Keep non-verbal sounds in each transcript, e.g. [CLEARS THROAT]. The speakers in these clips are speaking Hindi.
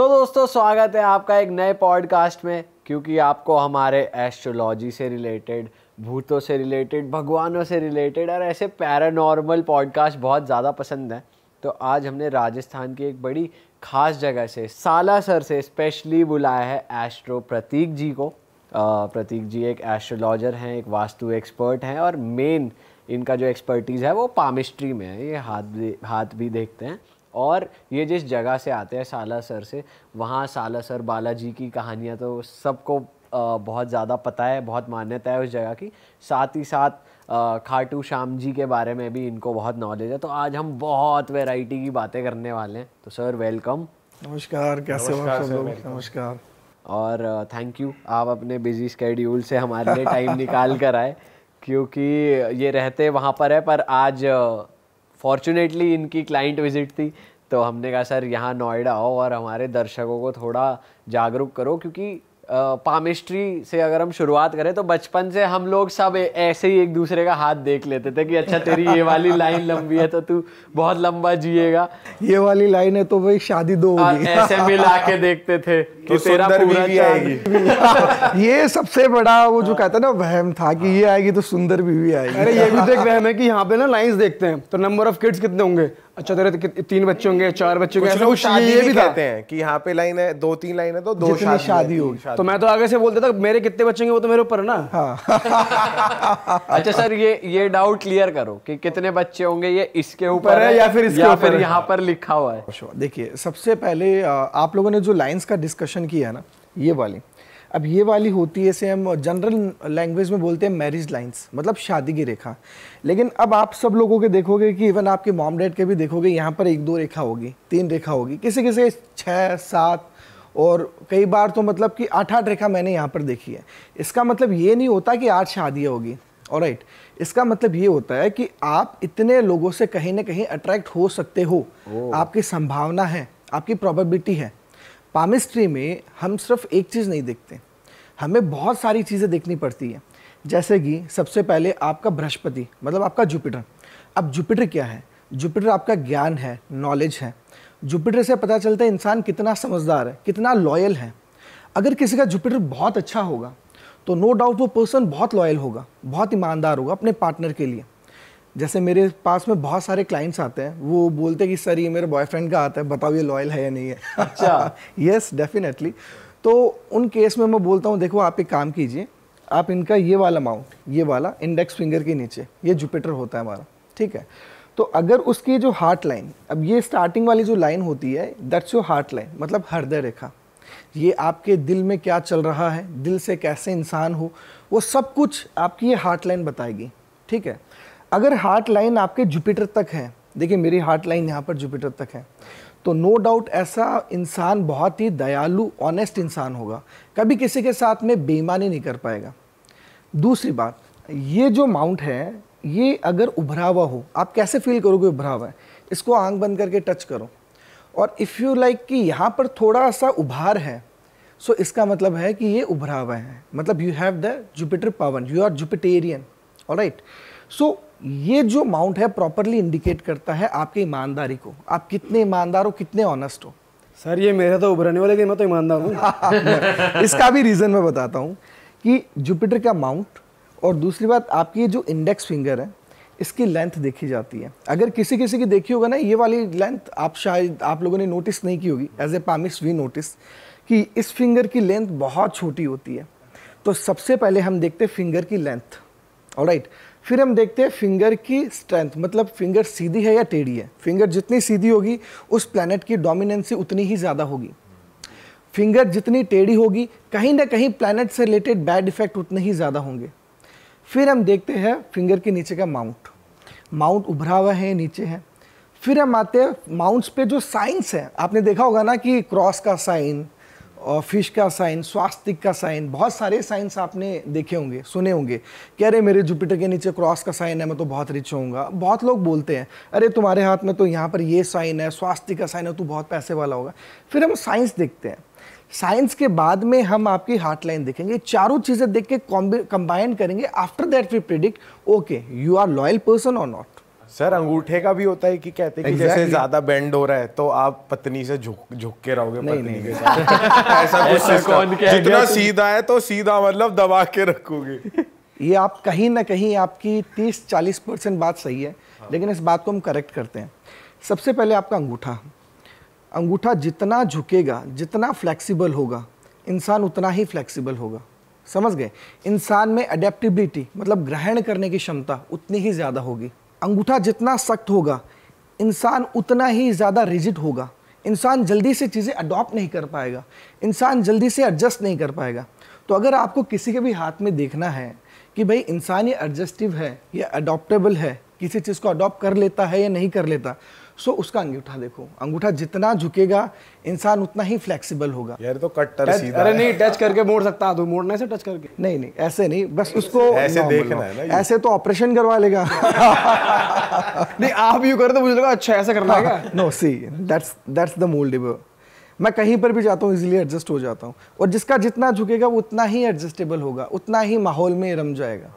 तो दोस्तों स्वागत है आपका एक नए पॉडकास्ट में क्योंकि आपको हमारे एस्ट्रोलॉजी से रिलेटेड भूतों से रिलेटेड भगवानों से रिलेटेड और ऐसे पैरानॉर्मल पॉडकास्ट बहुत ज़्यादा पसंद है तो आज हमने राजस्थान की एक बड़ी ख़ास जगह से सालासर से स्पेशली बुलाया है एस्ट्रो प्रतीक जी को आ, प्रतीक जी एक एस्ट्रोलॉजर हैं एक वास्तु एक्सपर्ट हैं और मेन इनका जो एक्सपर्टीज़ है वो पामिस्ट्री में है ये हाथ भी हाथ भी देखते हैं और ये जिस जगह से आते हैं साला सर से वहाँ साला सर बालाजी की कहानियाँ तो सबको बहुत ज़्यादा पता है बहुत मान्यता है उस जगह की साथ ही साथ खाटू श्याम जी के बारे में भी इनको बहुत नॉलेज है तो आज हम बहुत वैरायटी की बातें करने वाले हैं तो सर वेलकम नमस्कार कैसे हो आप लोग नमस्कार और थैंक यू आप अपने बिजी स्केड्यूल से हमारे लिए टाइम निकाल कर आए क्योंकि ये रहते वहाँ पर है पर आज फॉर्चुनेटली इनकी क्लाइंट विजिट थी तो हमने कहा सर यहाँ नोएडा आओ और हमारे दर्शकों को थोड़ा जागरूक करो क्योंकि पामिस्ट्री से अगर हम शुरुआत करें तो बचपन से हम लोग सब ऐसे ही एक दूसरे का हाथ देख लेते थे कि अच्छा तेरी ये वाली लाइन लंबी है तो तू बहुत लंबा जिएगा ये वाली लाइन है तो भाई शादी दो हाँ, होगी ऐसे मिला के देखते थे कि तो तेरा पूरा आएगी [LAUGHS] ये सबसे बड़ा वो जो हाँ। कहता है ना वहम था कि ये आएगी तो सुंदर बीवी आएगी अरे ये भी देख रहे [LAUGHS] है कि यहाँ पे ना लाइन देखते हैं तो नंबर ऑफ किड्स कितने होंगे अच्छा तेरे तीन बच्चे होंगे चार बच्चे होंगे कुछ ये भी कहते हैं कि यहाँ पे लाइन है दो तीन लाइन है तो दो शादी, शादी होगी तो मैं तो आगे से बोलता था मेरे कितने बच्चे होंगे वो तो मेरे ऊपर ना हाँ। [LAUGHS] अच्छा सर ये ये डाउट क्लियर करो कि कितने बच्चे होंगे ये इसके ऊपर है या फिर इसके ऊपर यहाँ पर लिखा हुआ है देखिए सबसे पहले आप लोगों ने जो लाइन्स का डिस्कशन किया ना ये वाली अब ये वाली होती है इसे हम जनरल लैंग्वेज में बोलते हैं मैरिज लाइंस मतलब शादी की रेखा लेकिन अब आप सब लोगों के देखोगे कि इवन आपके मॉम डैड के भी देखोगे यहाँ पर एक दो रेखा होगी तीन रेखा होगी किसी किसी छः सात और कई बार तो मतलब कि आठ आठ रेखा मैंने यहाँ पर देखी है इसका मतलब ये नहीं होता कि आठ शादियाँ होगी और राइट इसका मतलब ये होता है कि आप इतने लोगों से कहीं ना कहीं अट्रैक्ट हो सकते हो आपकी संभावना है आपकी प्रॉबिलिटी है पामिस्ट्री में हम सिर्फ एक चीज़ नहीं देखते हमें बहुत सारी चीज़ें देखनी पड़ती हैं जैसे कि सबसे पहले आपका बृहस्पति मतलब आपका जुपिटर अब जुपिटर क्या है जुपिटर आपका ज्ञान है नॉलेज है जुपिटर से पता चलता है इंसान कितना समझदार है कितना लॉयल है अगर किसी का जुपिटर बहुत अच्छा होगा तो नो डाउट वो पर्सन बहुत लॉयल होगा बहुत ईमानदार होगा अपने पार्टनर के लिए जैसे मेरे पास में बहुत सारे क्लाइंट्स आते हैं वो बोलते हैं कि सर ये मेरे बॉयफ्रेंड का आता है बताओ ये लॉयल है या नहीं है अच्छा यस [LAUGHS] डेफिनेटली तो उन केस में मैं बोलता हूँ देखो आप एक काम कीजिए आप इनका ये वाला अमाउंट ये वाला इंडेक्स फिंगर के नीचे ये जुपिटर होता है हमारा ठीक है तो अगर उसकी जो हार्ट लाइन अब ये स्टार्टिंग वाली जो लाइन होती है दैट्स योर हार्ट लाइन मतलब हृदय रेखा ये आपके दिल में क्या चल रहा है दिल से कैसे इंसान हो वो सब कुछ आपकी ये हार्ट लाइन बताएगी ठीक है अगर हार्ट लाइन आपके जुपिटर तक है देखिए मेरी हार्ट लाइन यहाँ पर जुपिटर तक है तो नो डाउट ऐसा इंसान बहुत ही दयालु ऑनेस्ट इंसान होगा कभी किसी के साथ में बेईमानी नहीं कर पाएगा दूसरी बात ये जो माउंट है ये अगर उभरा हुआ हो आप कैसे फील करोगे उभरा हुआ है इसको आंख बंद करके टच करो और इफ़ यू लाइक कि यहाँ पर थोड़ा सा उभार है सो इसका मतलब है कि ये उभरा हुआ है मतलब यू हैव द जुपिटर पावन यू आर जुपिटेरियन और राइट सो ये जो माउंट है प्रॉपरली इंडिकेट करता है आपकी ईमानदारी को आप कितने ईमानदार हो कितने ऑनेस्ट हो सर ये मेरा तो उभरने वाले मैं तो ईमानदार हूँ [LAUGHS] इसका भी रीज़न मैं बताता हूँ कि जुपिटर का माउंट और दूसरी बात आपकी जो इंडेक्स फिंगर है इसकी लेंथ देखी जाती है अगर किसी किसी की देखी होगा ना ये वाली लेंथ आप शायद आप लोगों ने नोटिस नहीं की होगी as a palmist we notice कि इस फिंगर की लेंथ बहुत छोटी होती है तो सबसे पहले हम देखते फिंगर की लेंथ और राइट right. फिर हम देखते हैं फिंगर की स्ट्रेंथ मतलब फिंगर सीधी है या टेढ़ी है फिंगर जितनी सीधी होगी उस प्लानट की डोमिनेंसी उतनी ही ज़्यादा होगी फिंगर जितनी टेढ़ी होगी कहीं ना कहीं प्लानट से रिलेटेड बैड इफेक्ट उतने ही ज़्यादा होंगे फिर हम देखते हैं फिंगर के नीचे का माउंट माउंट उभरा हुआ है नीचे है फिर हम आते हैं माउंट्स पे जो साइंस हैं आपने देखा होगा ना कि क्रॉस का साइन और फिश का साइन स्वास्तिक का साइन बहुत सारे साइंस आपने देखे होंगे सुने होंगे कि अरे मेरे जुपिटर के नीचे क्रॉस का साइन है मैं तो बहुत रिच होऊंगा बहुत लोग बोलते हैं अरे तुम्हारे हाथ में तो यहाँ पर ये साइन है स्वास्तिक का साइन है तू बहुत पैसे वाला होगा फिर हम साइंस देखते हैं साइंस के बाद में हम आपकी हार्ट लाइन देखेंगे चारों चीज़ें देख के कंबाइन करेंगे after that we predict okay you are loyal person और नॉट सर अंगूठे का भी होता है कि कहते हैं exactly. जैसे ज्यादा बेंड हो रहा है तो आप पत्नी से झुक झुक के रहोगे पत्नी नहीं, के साथ [LAUGHS] ऐसा कुछ कौन जितना सीधा है तो सीधा मतलब दबा के रखोगे [LAUGHS] ये आप कहीं ना कहीं आपकी 30-40 परसेंट बात सही है हाँ। लेकिन इस बात को हम करेक्ट करते हैं सबसे पहले आपका अंगूठा अंगूठा जितना झुकेगा जितना फ्लेक्सिबल होगा इंसान उतना ही फ्लेक्सिबल होगा समझ गए इंसान में अडेप्टिबिलिटी मतलब ग्रहण करने की क्षमता उतनी ही ज़्यादा होगी अंगूठा जितना सख्त होगा इंसान उतना ही ज़्यादा रिजिड होगा इंसान जल्दी से चीज़ें अडॉप्ट नहीं कर पाएगा इंसान जल्दी से एडजस्ट नहीं कर पाएगा तो अगर आपको किसी के भी हाथ में देखना है कि भाई इंसान ये एडजस्टिव है या अडॉप्टेबल है किसी चीज़ को अडॉप्ट कर लेता है या नहीं कर लेता सो उसका अंगूठा देखो अंगूठा जितना झुकेगा इंसान उतना ही फ्लेक्सिबल होगा यार तो कट अरे नहीं टच करके मोड़ सकता तू मोड़ने से टच करके नहीं नहीं ऐसे नहीं बस उसको ऐसे देखना है ना ऐसे तो ऑपरेशन करवा लेगा [LAUGHS] नहीं आप यू कर दो तो मुझे लगा अच्छा ऐसा करना है no see that's that's the mould मैं कहीं पर भी जाता हूँ इजिली एडजस्ट हो जाता हूँ और जिसका जितना झुकेगा वो उतना ही एडजस्टेबल होगा उतना ही माहौल में रम जाएगा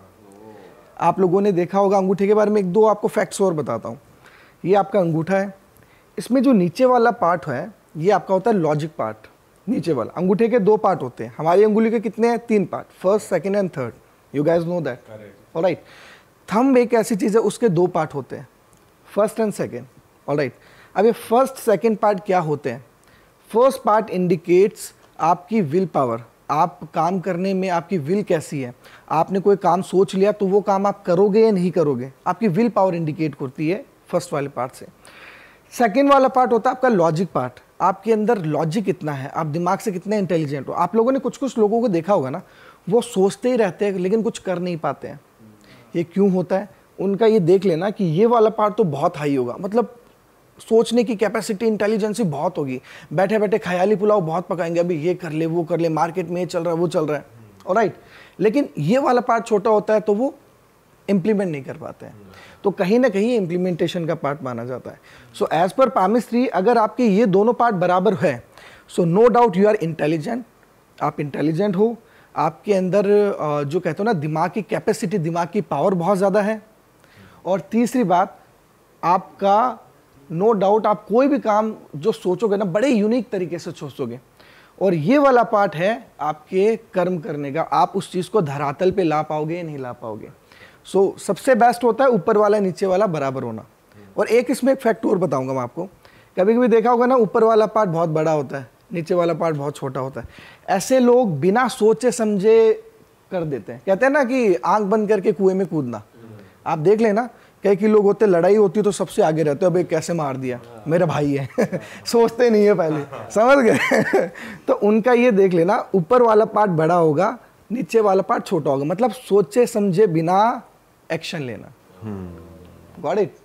आप लोगों ने देखा होगा अंगूठे के बारे में एक दो आपको फैक्ट्स और बताता हूँ ये आपका अंगूठा है इसमें जो नीचे वाला पार्ट है ये आपका होता है लॉजिक पार्ट नीचे वाला अंगूठे के दो पार्ट होते हैं हमारी अंगुली के कितने हैं तीन part first second and third you guys know that और राइट थम एक ऐसी चीज़ है उसके दो पार्ट होते हैं फर्स्ट एंड सेकेंड और राइट अब ये फर्स्ट सेकेंड पार्ट क्या होते हैं फर्स्ट पार्ट इंडिकेट्स आपकी विल पावर आप काम करने में आपकी विल कैसी है आपने कोई काम सोच लिया तो वो काम आप करोगे या नहीं करोगे आपकी विल पावर इंडिकेट करती है फर्स्ट वाले पार्ट से सेकेंड वाला पार्ट होता है आपका लॉजिक पार्ट आपके अंदर लॉजिक कितना है आप दिमाग से कितने इंटेलिजेंट हो आप लोगों ने कुछ कुछ लोगों को देखा होगा ना वो सोचते ही रहते हैं लेकिन कुछ कर नहीं पाते हैं ये क्यों होता है उनका ये देख लेना कि ये वाला पार्ट तो बहुत हाई होगा मतलब सोचने की कैपेसिटी इंटेलिजेंसी बहुत होगी बैठे बैठे ख्याली पुलाव बहुत पकाएंगे अभी ये कर ले वो कर ले मार्केट में ये चल रहा है वो चल रहा है और राइट लेकिन ये वाला पार्ट छोटा होता है तो वो इम्प्लीमेंट नहीं कर पाते हैं तो कहीं ना कहीं इम्प्लीमेंटेशन का पार्ट माना जाता है सो एज पर पामिस थ्री अगर आपके ये दोनों पार्ट बराबर है so no doubt you are intelligent आप इंटेलिजेंट हो आपके अंदर जो कहते हो ना दिमाग की कैपेसिटी दिमाग की पावर बहुत ज़्यादा है और तीसरी बात आपका नो no डाउट आप कोई भी काम जो सोचोगे ना बड़े यूनिक तरीके से सोचोगे और ये वाला पार्ट है आपके कर्म करने का आप उस चीज़ को धरातल पे ला पाओगे या नहीं ला पाओगे सो so, सबसे बेस्ट होता है ऊपर वाला नीचे वाला बराबर होना और एक इसमें एक फैक्ट और बताऊंगा मैं आपको कभी कभी देखा होगा ना ऊपर वाला पार्ट बहुत बड़ा होता है नीचे वाला पार्ट बहुत छोटा होता है ऐसे लोग बिना सोचे समझे कर देते हैं कहते हैं ना कि आंख बंद करके कुएं में कूदना आप देख लेना कई कई लोग होते लड़ाई होती तो सबसे आगे रहते अब एक कैसे मार दिया मेरा भाई है [LAUGHS] सोचते नहीं है पहले समझ गए [LAUGHS] तो उनका ये देख लेना ऊपर वाला पार्ट बड़ा होगा नीचे वाला पार्ट छोटा होगा मतलब सोचे समझे बिना एक्शन लेना गॉट इट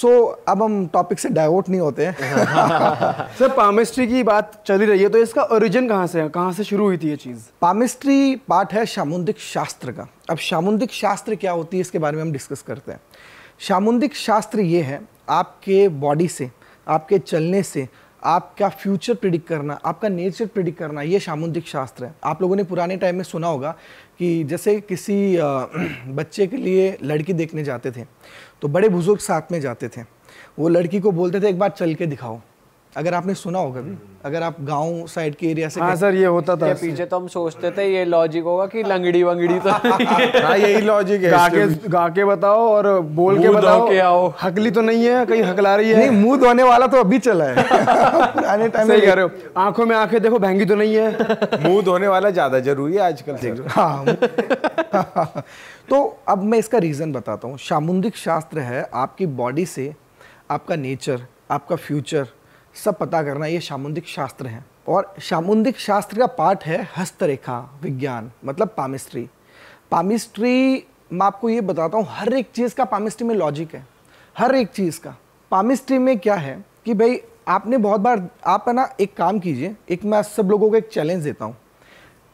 सो अब हम टॉपिक से डाइवर्ट नहीं होते हैं सर [LAUGHS] पामिस्ट्री की बात चली रही है तो इसका ओरिजिन कहाँ से है कहाँ से शुरू हुई थी ये चीज़ पामिस्ट्री पार्ट है सामुद्रिक शास्त्र का अब सामुद्रिक शास्त्र क्या होती है इसके बारे में हम डिस्कस करते हैं सामुद्रिक शास्त्र ये है आपके बॉडी से आपके चलने से आपका फ्यूचर प्रिडिक्ट करना आपका नेचर प्रिडिक्ट करना ये सामुद्रिक शास्त्र है आप लोगों ने पुराने टाइम में सुना होगा कि जैसे किसी बच्चे के लिए लड़की देखने जाते थे तो बड़े बुज़ुर्ग साथ में जाते थे वो लड़की को बोलते थे एक बार चल के दिखाओ अगर आपने सुना होगा भी अगर आप गांव साइड के एरिया से हाँ सर ये होता था पीछे तो हम सोचते थे ये लॉजिक होगा कि लंगड़ी वंगड़ी तो [LAUGHS] हाँ यही लॉजिक है गाके गाके बताओ और बोल के बताओ के आओ हकली तो नहीं है कहीं हकला रही है नहीं मुंह धोने वाला तो अभी चला है [LAUGHS] पुराने टाइम में कह रहे हो आंखों में आंखें देखो महंगी तो नहीं है मुंह धोने वाला ज्यादा जरूरी है आजकल देख [LAUGHS] हाँ तो अब मैं इसका रीजन बताता हूँ सामुद्रिक शास्त्र है आपकी बॉडी से आपका नेचर आपका फ्यूचर सब पता करना ये सामुद्रिक शास्त्र है और सामुद्रिक शास्त्र का पार्ट है हस्तरेखा विज्ञान मतलब पामिस्ट्री पामिस्ट्री मैं आपको ये बताता हूँ हर एक चीज़ का पामिस्ट्री में लॉजिक है हर एक चीज़ का पामिस्ट्री में क्या है कि भाई आपने बहुत बार आप है ना एक काम कीजिए एक मैं सब लोगों को एक चैलेंज देता हूँ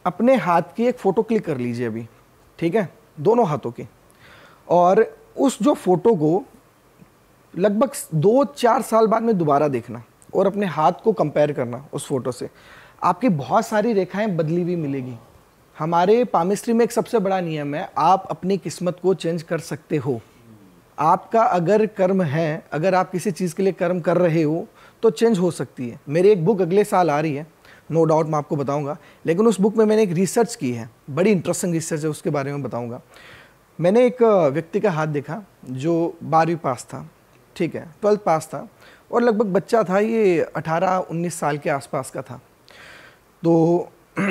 अपने हाथ की एक फ़ोटो क्लिक कर लीजिए अभी ठीक है दोनों हाथों की और उस जो फ़ोटो को लगभग दो चार साल बाद में दोबारा देखना और अपने हाथ को कंपेयर करना उस फोटो से आपकी बहुत सारी रेखाएं बदली हुई मिलेगी हमारे पामिस्ट्री में एक सबसे बड़ा नियम है आप अपनी किस्मत को चेंज कर सकते हो आपका अगर कर्म है अगर आप किसी चीज़ के लिए कर्म कर रहे हो तो चेंज हो सकती है मेरी एक बुक अगले साल आ रही है नो no डाउट मैं आपको बताऊंगा लेकिन उस बुक में मैंने एक रिसर्च की है बड़ी इंटरेस्टिंग रिसर्च है उसके बारे में बताऊंगा मैंने एक व्यक्ति का हाथ देखा जो बारहवीं पास था ठीक है ट्वेल्थ पास था और लगभग बच्चा था ये 18-19 साल के आसपास का था तो [CLEARS THROAT]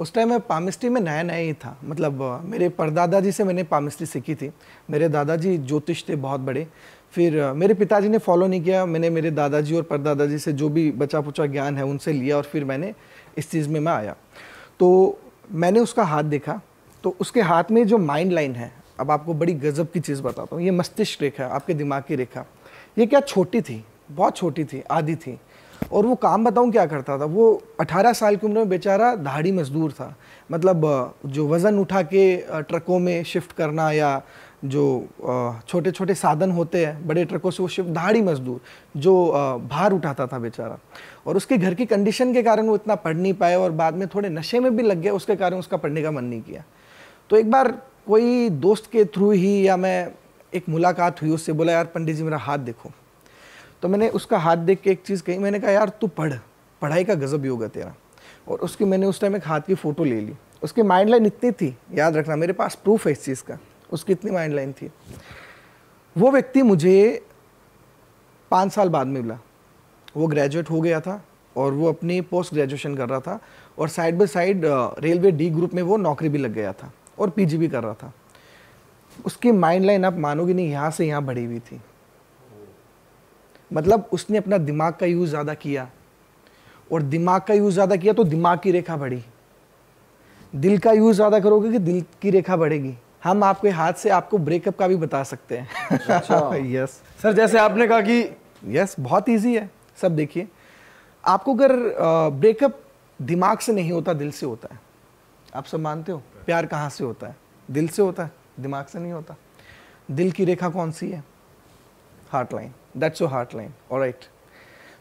उस टाइम मैं पामिस्ट्री में नया नया ही था मतलब मेरे परदादा जी से मैंने पामिस्ट्री सीखी थी मेरे दादाजी ज्योतिष थे बहुत बड़े फिर मेरे पिताजी ने फॉलो नहीं किया मैंने मेरे दादाजी और परदादाजी से जो भी बचा पुचा ज्ञान है उनसे लिया और फिर मैंने इस चीज़ में मैं आया तो मैंने उसका हाथ देखा तो उसके हाथ में जो माइंड लाइन है अब आपको बड़ी गजब की चीज़ बताता हूँ ये मस्तिष्क रेखा आपके दिमाग की रेखा ये क्या छोटी थी बहुत छोटी थी आधी थी और वो काम बताऊँ क्या करता था वो 18 साल की उम्र में बेचारा दहाड़ी मजदूर था मतलब जो वज़न उठा के ट्रकों में शिफ्ट करना या जो छोटे छोटे साधन होते हैं बड़े ट्रकों से वो शिफ्ट दहाड़ी मजदूर जो भार उठाता था बेचारा और उसके घर की कंडीशन के कारण वो इतना पढ़ नहीं पाए और बाद में थोड़े नशे में भी लग गया उसके कारण उसका पढ़ने का मन नहीं किया तो एक बार कोई दोस्त के थ्रू ही या मैं एक मुलाकात हुई उससे बोला यार पंडित जी मेरा हाथ देखो तो मैंने उसका हाथ देख के एक चीज़ कही मैंने कहा यार तू पढ़ पढ़ाई का गज़ब योग होगा तेरा और उसकी मैंने उस टाइम एक हाथ की फ़ोटो ले ली उसकी माइंड लाइन इतनी थी याद रखना मेरे पास प्रूफ है इस चीज़ का उसकी इतनी माइंड लाइन थी वो व्यक्ति मुझे पाँच साल बाद में मिला वो ग्रेजुएट हो गया था और वो अपनी पोस्ट ग्रेजुएशन कर रहा था और side by side railway D group में वो नौकरी भी लग गया था और पीजी भी कर रहा था उसकी माइंड लाइन आप मानोगे नहीं यहाँ से यहाँ बढ़ी हुई थी मतलब उसने अपना दिमाग का यूज़ ज़्यादा किया और दिमाग का यूज़ ज़्यादा किया तो दिमाग की रेखा बढ़ी दिल का यूज़ ज़्यादा करोगे कि दिल की रेखा बढ़ेगी हम आपके हाथ से आपको ब्रेकअप का भी बता सकते हैं यस अच्छा। [LAUGHS] सर जैसे आपने कहा कि यस बहुत ईजी है सब देखिए आपको अगर ब्रेकअप दिमाग से नहीं होता दिल से होता है आप सब मानते हो प्यार कहाँ से होता है दिल से होता है दिमाग से नहीं होता दिल की रेखा कौन सी है heart line that's your heart line और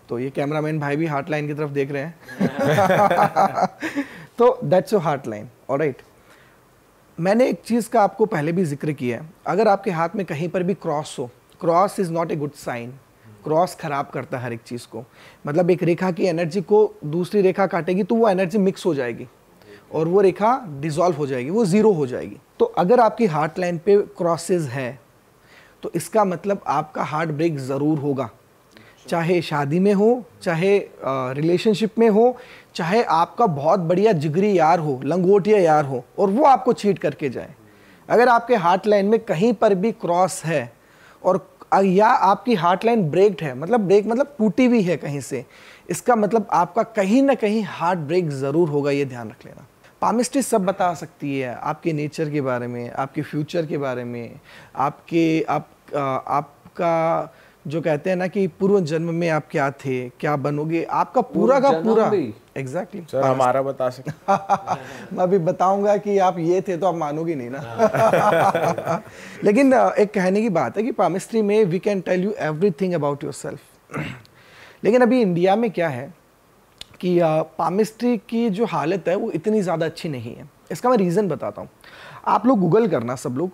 तो ये कैमरामैन भाई भी हार्ट लाइन की तरफ देख रहे हैं [LAUGHS] तो दैट्स योर हार्ट लाइन और मैंने एक चीज़ का आपको पहले भी जिक्र किया है अगर आपके हाथ में कहीं पर भी क्रॉस हो cross is not a good sign cross खराब करता है हर एक चीज़ को मतलब एक रेखा की एनर्जी को दूसरी रेखा काटेगी तो वो एनर्जी मिक्स हो जाएगी और वो रेखा डिजॉल्व हो जाएगी वो ज़ीरो हो जाएगी तो अगर आपकी हार्ट लाइन पे क्रॉसेज है तो इसका मतलब आपका हार्ट ब्रेक ज़रूर होगा चाहे शादी में हो चाहे रिलेशनशिप में हो चाहे आपका बहुत बढ़िया जिगरी यार हो लंगोटिया यार हो और वो आपको चीट करके जाए अगर आपके हार्ट लाइन में कहीं पर भी क्रॉस है और या आपकी हार्ट लाइन ब्रेकड है मतलब ब्रेक मतलब टूटी हुई है कहीं से इसका मतलब आपका कहीं ना कहीं हार्ट ब्रेक ज़रूर होगा ये ध्यान रख लेना पामिस्ट्री सब बता सकती है आपके नेचर के बारे में आपके फ्यूचर के बारे में आपके आप आपका जो कहते हैं ना कि पूर्व जन्म में आप क्या थे क्या बनोगे आपका पूरा का पूरा एग्जैक्टली exactly. हमारा बता सकते [LAUGHS] मैं अभी बताऊंगा कि आप ये थे तो आप मानोगे नहीं ना [LAUGHS] लेकिन एक कहने की बात है कि पामिस्ट्री में we can tell you everything about yourself लेकिन अभी इंडिया में क्या है कि पामिस्ट्री की जो हालत है वो इतनी ज़्यादा अच्छी नहीं है इसका मैं रीज़न बताता हूँ आप लोग गूगल करना सब लोग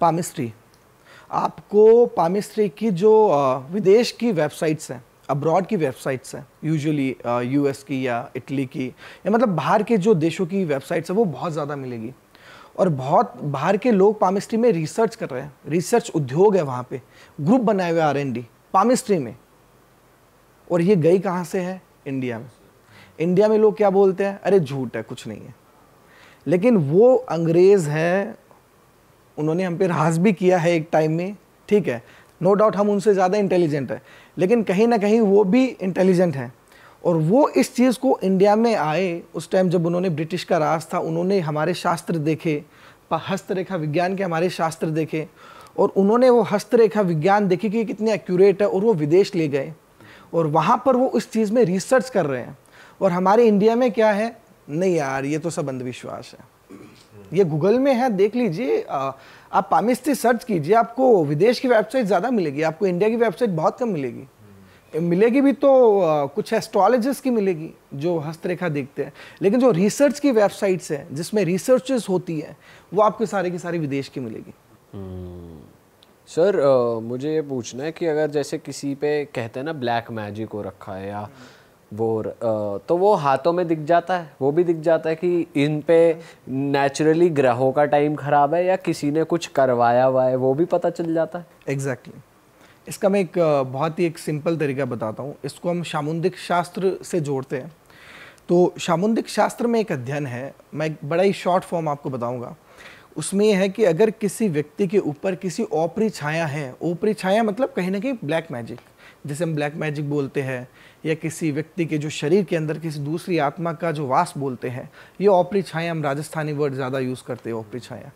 पामिस्ट्री आपको पामिस्ट्री की जो विदेश की वेबसाइट्स हैं अब्रॉड की वेबसाइट्स हैं यूजुअली यूएस की या इटली की या मतलब बाहर के जो देशों की वेबसाइट्स हैं वो बहुत ज़्यादा मिलेगी और बहुत बाहर के लोग पामिस्ट्री में रिसर्च कर रहे हैं रिसर्च उद्योग है वहाँ पे ग्रुप बनाए हुए आर एन डी पामिस्ट्री में और ये गई कहाँ से है इंडिया में इंडिया में लोग क्या बोलते हैं अरे झूठ है कुछ नहीं है लेकिन वो अंग्रेज़ हैं उन्होंने हम पे राज भी किया है एक टाइम में ठीक है नो no डाउट हम उनसे ज़्यादा इंटेलिजेंट है लेकिन कहीं ना कहीं वो भी इंटेलिजेंट हैं और वो इस चीज़ को इंडिया में आए उस टाइम जब उन्होंने ब्रिटिश का राज था उन्होंने हमारे शास्त्र देखे हस्तरेखा विज्ञान के हमारे शास्त्र देखे और उन्होंने वो हस्तरेखा विज्ञान देखी कि कितने एक्यूरेट है और वो विदेश ले गए और वहाँ पर वो इस चीज़ में रिसर्च कर रहे हैं और हमारे इंडिया में क्या है नहीं यार ये तो सब अंधविश्वास है ये गूगल में है देख लीजिए आप पामिस्ती सर्च कीजिए आपको विदेश की वेबसाइट ज़्यादा मिलेगी आपको इंडिया की वेबसाइट बहुत कम मिलेगी मिलेगी भी तो कुछ एस्ट्रोलॉजिस्ट की मिलेगी जो हस्तरेखा देखते हैं लेकिन जो रिसर्च की वेबसाइट्स हैं जिसमें रिसर्चेस होती हैं वो आपके सारे की सारी विदेश की मिलेगी हम्म। Sir hmm. मुझे ये पूछना है कि अगर जैसे किसी पे कहते हैं ना ब्लैक मैजिक हो रखा है या hmm. वो तो वो हाथों में दिख जाता है वो भी दिख जाता है कि इन पे नेचुरली ग्रहों का टाइम ख़राब है या किसी ने कुछ करवाया हुआ है वो भी पता चल जाता है एग्जैक्टली exactly. इसका मैं एक बहुत ही एक सिंपल तरीका बताता हूँ इसको हम सामुंदिक शास्त्र से जोड़ते हैं तो सामुंदिक शास्त्र में एक अध्ययन है मैं एक बड़ा ही शॉर्ट फॉर्म आपको बताऊँगा उसमें यह है कि अगर किसी व्यक्ति के ऊपर किसी ओपरी छाया है ओपरी छाया मतलब कहीं ना कहीं ब्लैक मैजिक जैसे हम ब्लैक मैजिक बोलते हैं या किसी व्यक्ति के जो शरीर के अंदर किसी दूसरी आत्मा का जो वास बोलते हैं ये ओपरी छाया हम राजस्थानी वर्ड ज़्यादा यूज़ करते हैं ओपरी छाया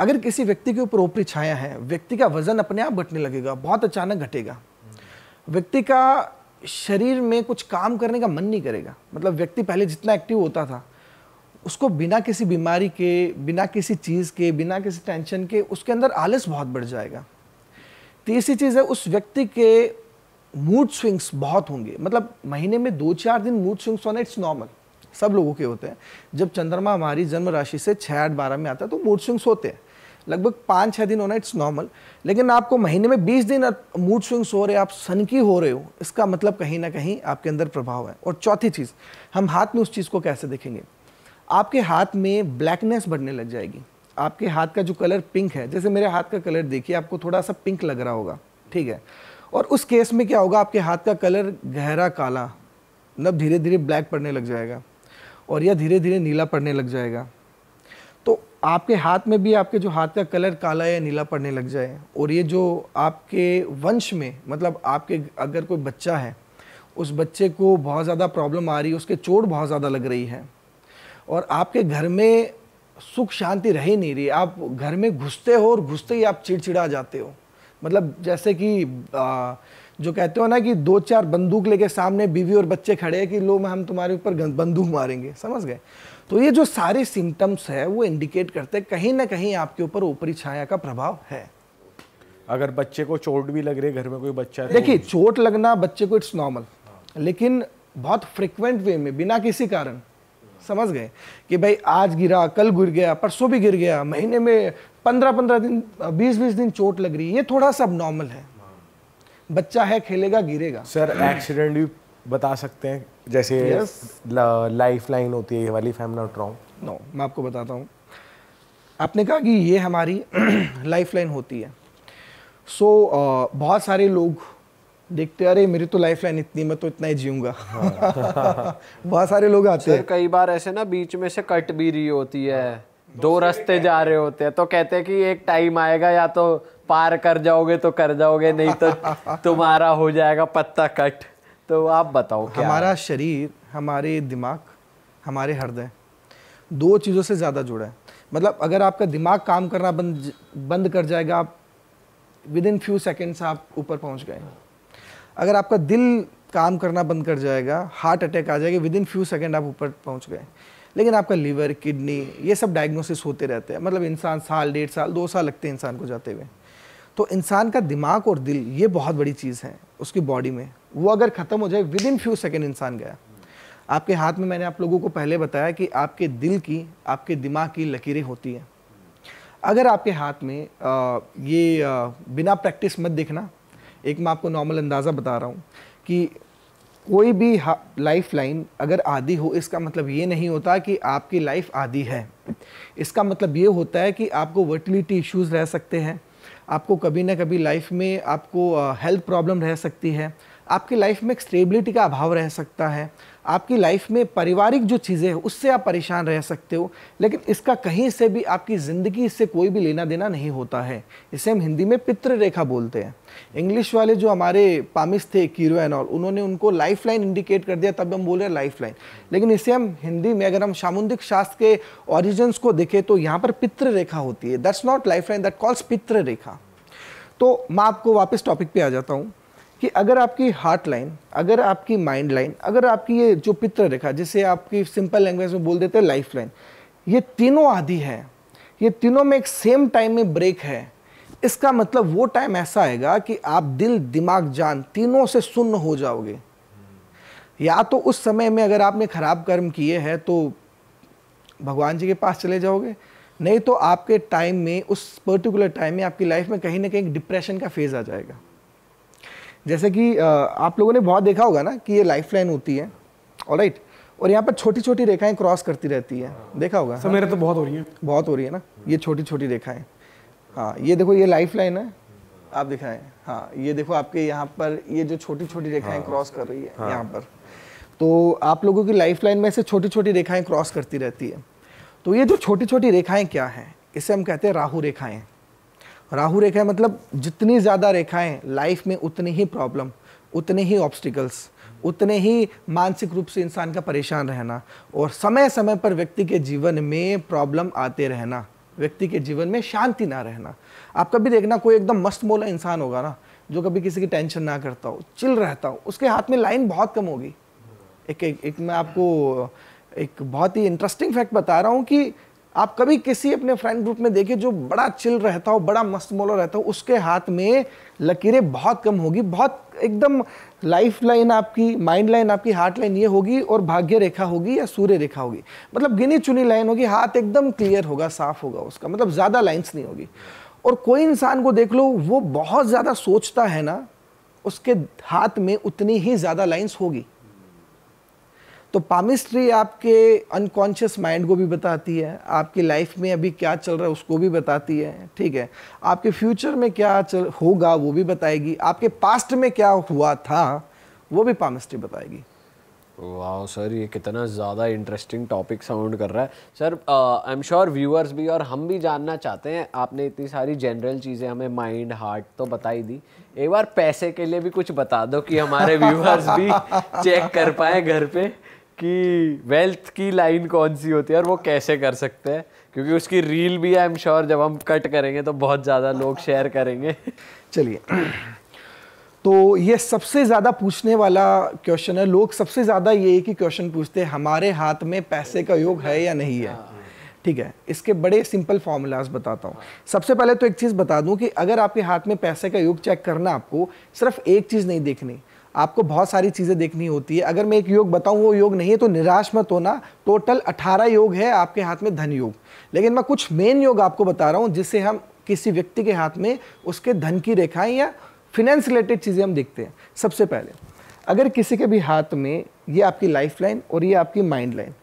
अगर किसी व्यक्ति के ऊपर ओपरी छाया है व्यक्ति का वजन अपने आप बटने लगेगा बहुत अचानक घटेगा व्यक्ति का शरीर में कुछ काम करने का मन नहीं करेगा मतलब व्यक्ति पहले जितना एक्टिव होता था उसको बिना किसी बीमारी के बिना किसी चीज़ के बिना किसी टेंशन के उसके अंदर आलस बहुत बढ़ जाएगा तीसरी चीज़ है उस व्यक्ति के मूड स्विंग्स बहुत होंगे मतलब महीने में दो चार दिन मूड स्विंग्स होना इट्स नॉर्मल सब लोगों के होते हैं जब चंद्रमा हमारी जन्म राशि से छः आठ बारह में आता है तो मूड स्विंग्स होते हैं लगभग पाँच छः दिन होना इट्स नॉर्मल लेकिन आपको महीने में बीस दिन मूड स्विंग्स हो रहे आप सन की हो रहे हो इसका मतलब कहीं ना कहीं आपके अंदर प्रभाव है और चौथी चीज़ हम हाथ में उस चीज़ को कैसे देखेंगे आपके हाथ में ब्लैकनेस बढ़ने लग जाएगी आपके हाथ का जो कलर पिंक है जैसे मेरे हाथ का कलर देखिए आपको थोड़ा सा पिंक लग रहा होगा ठीक है और उस केस में क्या होगा आपके हाथ का कलर गहरा काला मतलब धीरे धीरे ब्लैक पड़ने लग जाएगा और यह धीरे धीरे नीला पड़ने लग जाएगा तो आपके हाथ में भी आपके जो हाथ का कलर काला या नीला पड़ने लग जाए और ये जो आपके वंश में मतलब आपके अगर कोई बच्चा है उस बच्चे को बहुत ज़्यादा प्रॉब्लम आ रही है उसके चोट बहुत ज़्यादा लग रही है और आपके घर में सुख शांति रह ही नहीं रही आप घर में घुसते हो और घुसते ही आप चिड़चिड़ा जाते हो मतलब जैसे कि आ, जो कहते हो ना कि दो चार बंदूक लेके सामने बीवी और बच्चे खड़े हैं कि लो मैं हम तुम्हारे ऊपर बंदूक मारेंगे समझ गए तो ये जो सारे सिम्टम्स है वो इंडिकेट करते हैं कहीं ना कहीं आपके ऊपर ऊपरी छाया का प्रभाव है अगर बच्चे को चोट भी लग रही है घर में कोई बच्चा तो देखिए चोट लगना बच्चे को इट्स नॉर्मल लेकिन बहुत फ्रिक्वेंट वे में बिना किसी कारण समझ गए कि भाई आज गिरा कल गिर गया परसों भी गिर गया महीने में पंद्रह पंद्रह दिन बीस बीस दिन चोट लग रही है ये थोड़ा सा नॉर्मल है बच्चा है खेलेगा गिरेगा सर एक्सीडेंट भी बता सकते हैं जैसे yes. लाइफ लाइन होती है ये वाली नॉट रॉन्ग नो मैं आपको बताता हूँ आपने कहा कि ये हमारी लाइफ [CLEARS THROAT] लाइन होती है सो so, uh, बहुत सारे लोग देखते अरे मेरी तो लाइफ लाइन इतनी मैं तो इतना ही जीऊंगा हाँ। [LAUGHS] बहुत सारे लोग आते हैं कई बार ऐसे ना बीच में से कट भी रही होती है हाँ। दो रास्ते जा रहे होते हैं तो कहते हैं कि एक टाइम आएगा या तो पार कर जाओगे तो कर जाओगे नहीं तो [LAUGHS] तुम्हारा हो जाएगा पत्ता कट तो आप बताओ क्या हमारा शरीर हमारे दिमाग हमारे हृदय दो चीज़ों से ज़्यादा जुड़ा है मतलब अगर आपका दिमाग काम करना बंद बंद कर जाएगा आप विद इन फ्यू सेकेंड्स आप ऊपर पहुँच गए अगर आपका दिल काम करना बंद कर जाएगा हार्ट अटैक आ जाएगा विद इन फ्यू सेकेंड आप ऊपर पहुँच गए लेकिन आपका लीवर किडनी ये सब डायग्नोसिस होते रहते हैं मतलब इंसान साल डेढ़ साल दो साल लगते हैं इंसान को जाते हुए तो इंसान का दिमाग और दिल ये बहुत बड़ी चीज़ है उसकी बॉडी में वो अगर ख़त्म हो जाए विद इन फ्यू सेकेंड इंसान गया आपके हाथ में मैंने आप लोगों को पहले बताया कि आपके दिल की आपके दिमाग की लकीरें होती हैं अगर आपके हाथ में आ, ये आ, बिना प्रैक्टिस मत देखना एक मैं आपको नॉर्मल अंदाज़ा बता रहा हूँ कि कोई भी लाइफ लाइन अगर आधी हो इसका मतलब ये नहीं होता कि आपकी लाइफ आधी है इसका मतलब ये होता है कि आपको वर्टिलिटी इश्यूज रह सकते हैं आपको कभी ना कभी लाइफ में आपको हेल्थ प्रॉब्लम रह सकती है आपकी लाइफ में स्टेबिलिटी का अभाव रह सकता है आपकी लाइफ में पारिवारिक जो चीज़ें हैं उससे आप परेशान रह सकते हो लेकिन इसका कहीं से भी आपकी ज़िंदगी इससे कोई भी लेना देना नहीं होता है इसे हम हिंदी में पित्र रेखा बोलते हैं इंग्लिश वाले जो हमारे पामिस थे कीरो एंड उन्होंने उनको लाइफ लाइन इंडिकेट कर दिया तब हम बोल रहे हैं लाइफ लाइन लेकिन इसे हम हिंदी में अगर हम सामुद्रिक शास्त्र के ऑरिजन्स को देखें तो यहाँ पर पित्र रेखा होती है that's not life line that calls पित्र रेखा तो मैं आपको वापस टॉपिक पे आ जाता हूँ कि अगर आपकी हार्ट लाइन अगर आपकी माइंड लाइन अगर आपकी ये जो पित्र रेखा जिसे आपकी सिंपल लैंग्वेज में बोल देते हैं लाइफ लाइन ये तीनों आदि है ये तीनों में एक सेम टाइम में ब्रेक है इसका मतलब वो टाइम ऐसा आएगा कि आप दिल दिमाग जान तीनों से सुन्न हो जाओगे या तो उस समय में अगर आपने खराब कर्म किए हैं तो भगवान जी के पास चले जाओगे नहीं तो आपके टाइम में उस पर्टिकुलर टाइम में आपकी लाइफ में कहीं ना कहीं डिप्रेशन का फेज़ आ जाएगा जैसे कि आप लोगों ने बहुत देखा होगा ना कि ये लाइफ लाइन होती है और राइट और यहाँ पर छोटी छोटी रेखाएं क्रॉस करती रहती है देखा होगा सर मेरे तो बहुत हो रही है बहुत हो रही है ना ये छोटी छोटी रेखाएं हाँ ये देखो ये लाइफ लाइन है आप दिखाएं हाँ ये देखो आपके यहाँ पर ये जो छोटी छोटी रेखाएं क्रॉस हाँ। कर रही है हाँ। यहाँ पर तो आप लोगों की लाइफ लाइन में से छोटी छोटी रेखाएं क्रॉस करती रहती है तो ये जो छोटी छोटी रेखाएं क्या हैं इसे हम कहते हैं राहु रेखाएं राहु रेखा मतलब जितनी ज़्यादा रेखाएं लाइफ में उतनी ही प्रॉब्लम उतने ही ऑब्स्टिकल्स उतने ही मानसिक रूप से इंसान का परेशान रहना और समय समय पर व्यक्ति के जीवन में प्रॉब्लम आते रहना व्यक्ति के जीवन में शांति ना रहना आप कभी देखना कोई एकदम मस्त मोला इंसान होगा ना जो कभी किसी की टेंशन ना करता हो चिल रहता हो उसके हाथ में लाइन बहुत कम होगी एक एक, एक मैं आपको एक बहुत ही इंटरेस्टिंग फैक्ट बता रहा हूँ कि आप कभी किसी अपने फ्रेंड ग्रुप में देखिए जो बड़ा चिल रहता हो बड़ा मस्त मोला रहता हो उसके हाथ में लकीरें बहुत कम होगी बहुत एकदम लाइफ लाइन आपकी माइंड लाइन आपकी हार्ट लाइन ये होगी और भाग्य रेखा होगी या सूर्य रेखा होगी मतलब गिनी चुनी लाइन होगी हाथ एकदम क्लियर होगा साफ होगा उसका मतलब ज़्यादा लाइन्स नहीं होगी और कोई इंसान को देख लो वो बहुत ज़्यादा सोचता है ना उसके हाथ में उतनी ही ज़्यादा लाइन्स होगी तो पामिस्ट्री आपके अनकॉन्शियस माइंड को भी बताती है आपकी लाइफ में अभी क्या चल रहा है उसको भी बताती है ठीक है आपके फ्यूचर में क्या चल होगा वो भी बताएगी आपके पास्ट में क्या हुआ था वो भी पामिस्ट्री बताएगी वाह सर ये कितना ज़्यादा इंटरेस्टिंग टॉपिक साउंड कर रहा है sir I am sure viewers भी और हम भी जानना चाहते हैं आपने इतनी सारी जनरल चीज़ें हमें माइंड हार्ट तो बताई दी एक बार पैसे के लिए भी कुछ बता दो कि हमारे व्यूअर्स [LAUGHS] भी चेक कर पाए घर पे कि वेल्थ की लाइन कौन सी होती है और वो कैसे कर सकते हैं क्योंकि उसकी रील भी आई एम श्योर जब हम कट करेंगे तो बहुत ज़्यादा लोग शेयर करेंगे चलिए तो ये सबसे ज़्यादा पूछने वाला क्वेश्चन है लोग सबसे ज़्यादा ये कि क्वेश्चन पूछते हैं हमारे हाथ में पैसे का योग है या नहीं है ठीक है इसके बड़े सिंपल फॉर्मूलाज बताता हूँ सबसे पहले तो एक चीज़ बता दूँ कि अगर आपके हाथ में पैसे का योग चेक करना आपको सिर्फ एक चीज़ नहीं देखनी आपको बहुत सारी चीज़ें देखनी होती है अगर मैं एक योग बताऊं वो योग नहीं है तो निराश मत होना टोटल 18 योग है आपके हाथ में धन योग लेकिन मैं कुछ मेन योग आपको बता रहा हूँ जिससे हम किसी व्यक्ति के हाथ में उसके धन की रेखाएं या फिनेंस रिलेटेड चीज़ें हम देखते हैं सबसे पहले अगर किसी के भी हाथ में ये आपकी लाइफ लाइन और ये आपकी माइंड लाइन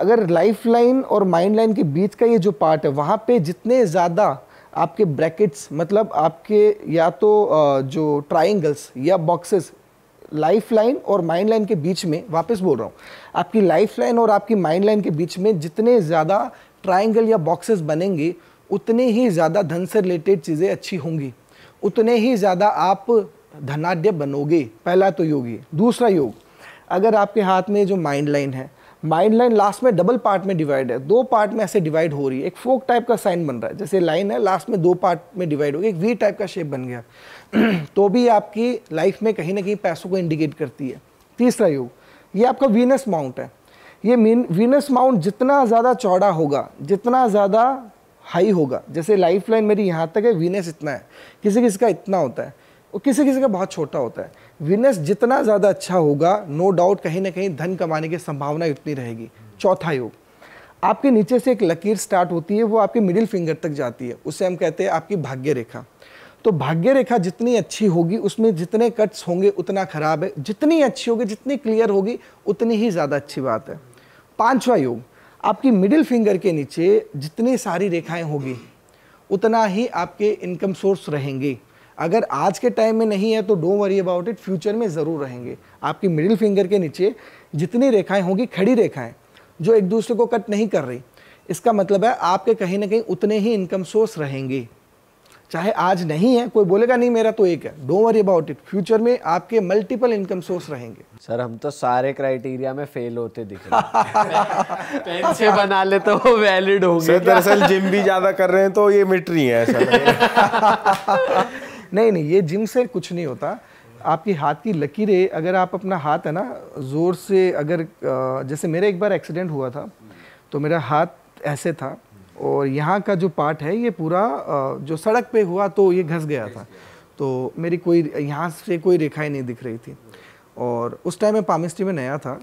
अगर लाइफ लाइन और माइंड लाइन के बीच का ये जो पार्ट है वहाँ पे जितने ज़्यादा आपके ब्रैकेट्स मतलब आपके या तो जो ट्राइंगल्स या बॉक्सेस लाइफ लाइन और माइंड लाइन के बीच में वापस बोल रहा हूँ आपकी लाइफ लाइन और आपकी माइंड लाइन के बीच में जितने ज़्यादा ट्राइंगल या बॉक्सेस बनेंगे उतने ही ज़्यादा धन से रिलेटेड चीज़ें अच्छी होंगी उतने ही ज़्यादा आप धनाढ़ बनोगे पहला तो योग ये दूसरा योग अगर आपके हाथ में जो माइंड लाइन है माइंड लाइन लास्ट में डबल पार्ट में डिवाइड है दो पार्ट में ऐसे डिवाइड हो रही है एक फोक टाइप का साइन बन रहा है जैसे लाइन है लास्ट में दो पार्ट में डिवाइड हो गया एक वी टाइप का शेप बन गया [CLEARS THROAT] तो भी आपकी लाइफ में कहीं ना कहीं पैसों को इंडिकेट करती है तीसरा योग ये आपका वीनस माउंट है ये वीनस माउंट जितना ज़्यादा चौड़ा होगा जितना ज़्यादा हाई होगा जैसे लाइफ लाइन मेरी यहाँ तक है वीनस इतना है किसी किसी का इतना होता है और किसी किसी का बहुत छोटा होता है वीनस जितना ज़्यादा अच्छा होगा नो डाउट कहीं ना कहीं धन कमाने की संभावना इतनी रहेगी चौथा योग आपके नीचे से एक लकीर स्टार्ट होती है वो आपके मिडिल फिंगर तक जाती है उसे हम कहते हैं आपकी भाग्य रेखा तो भाग्य रेखा जितनी अच्छी होगी उसमें जितने कट्स होंगे उतना खराब है जितनी अच्छी होगी जितनी क्लियर होगी उतनी ही ज़्यादा अच्छी बात है पांचवा योग आपकी मिडिल फिंगर के नीचे जितनी सारी रेखाएं होगी उतना ही आपके इनकम सोर्स रहेंगे अगर आज के टाइम में नहीं है तो don't worry about it future में ज़रूर रहेंगे आपकी मिडिल फिंगर के नीचे जितनी रेखाएं होंगी खड़ी रेखाएं जो एक दूसरे को कट नहीं कर रही इसका मतलब है आपके कहीं ना कहीं उतने ही इनकम सोर्स रहेंगे चाहे आज नहीं है कोई बोलेगा नहीं मेरा तो एक है don't worry about it future में आपके मल्टीपल इनकम सोर्स रहेंगे सर हम तो सारे क्राइटेरिया में फेल होते दिख रहे हैं [LAUGHS] पैसे बना ले तो वो वैलिड होंगे सर दरअसल जिम भी ज्यादा कर रहे हैं तो ये मिट रही है सर [LAUGHS] नहीं नहीं ये जिम से कुछ नहीं होता आपकी हाथ की लकीरें अगर आप अपना हाथ है ना ज़ोर से अगर जैसे मेरा एक बार एक्सीडेंट हुआ था तो मेरा हाथ ऐसे था और यहाँ का जो पार्ट है ये पूरा जो सड़क पे हुआ तो ये घस गया था तो मेरी कोई यहाँ से कोई रेखाएँ नहीं दिख रही थी और उस टाइम मैं पामिस्ट्री में नया था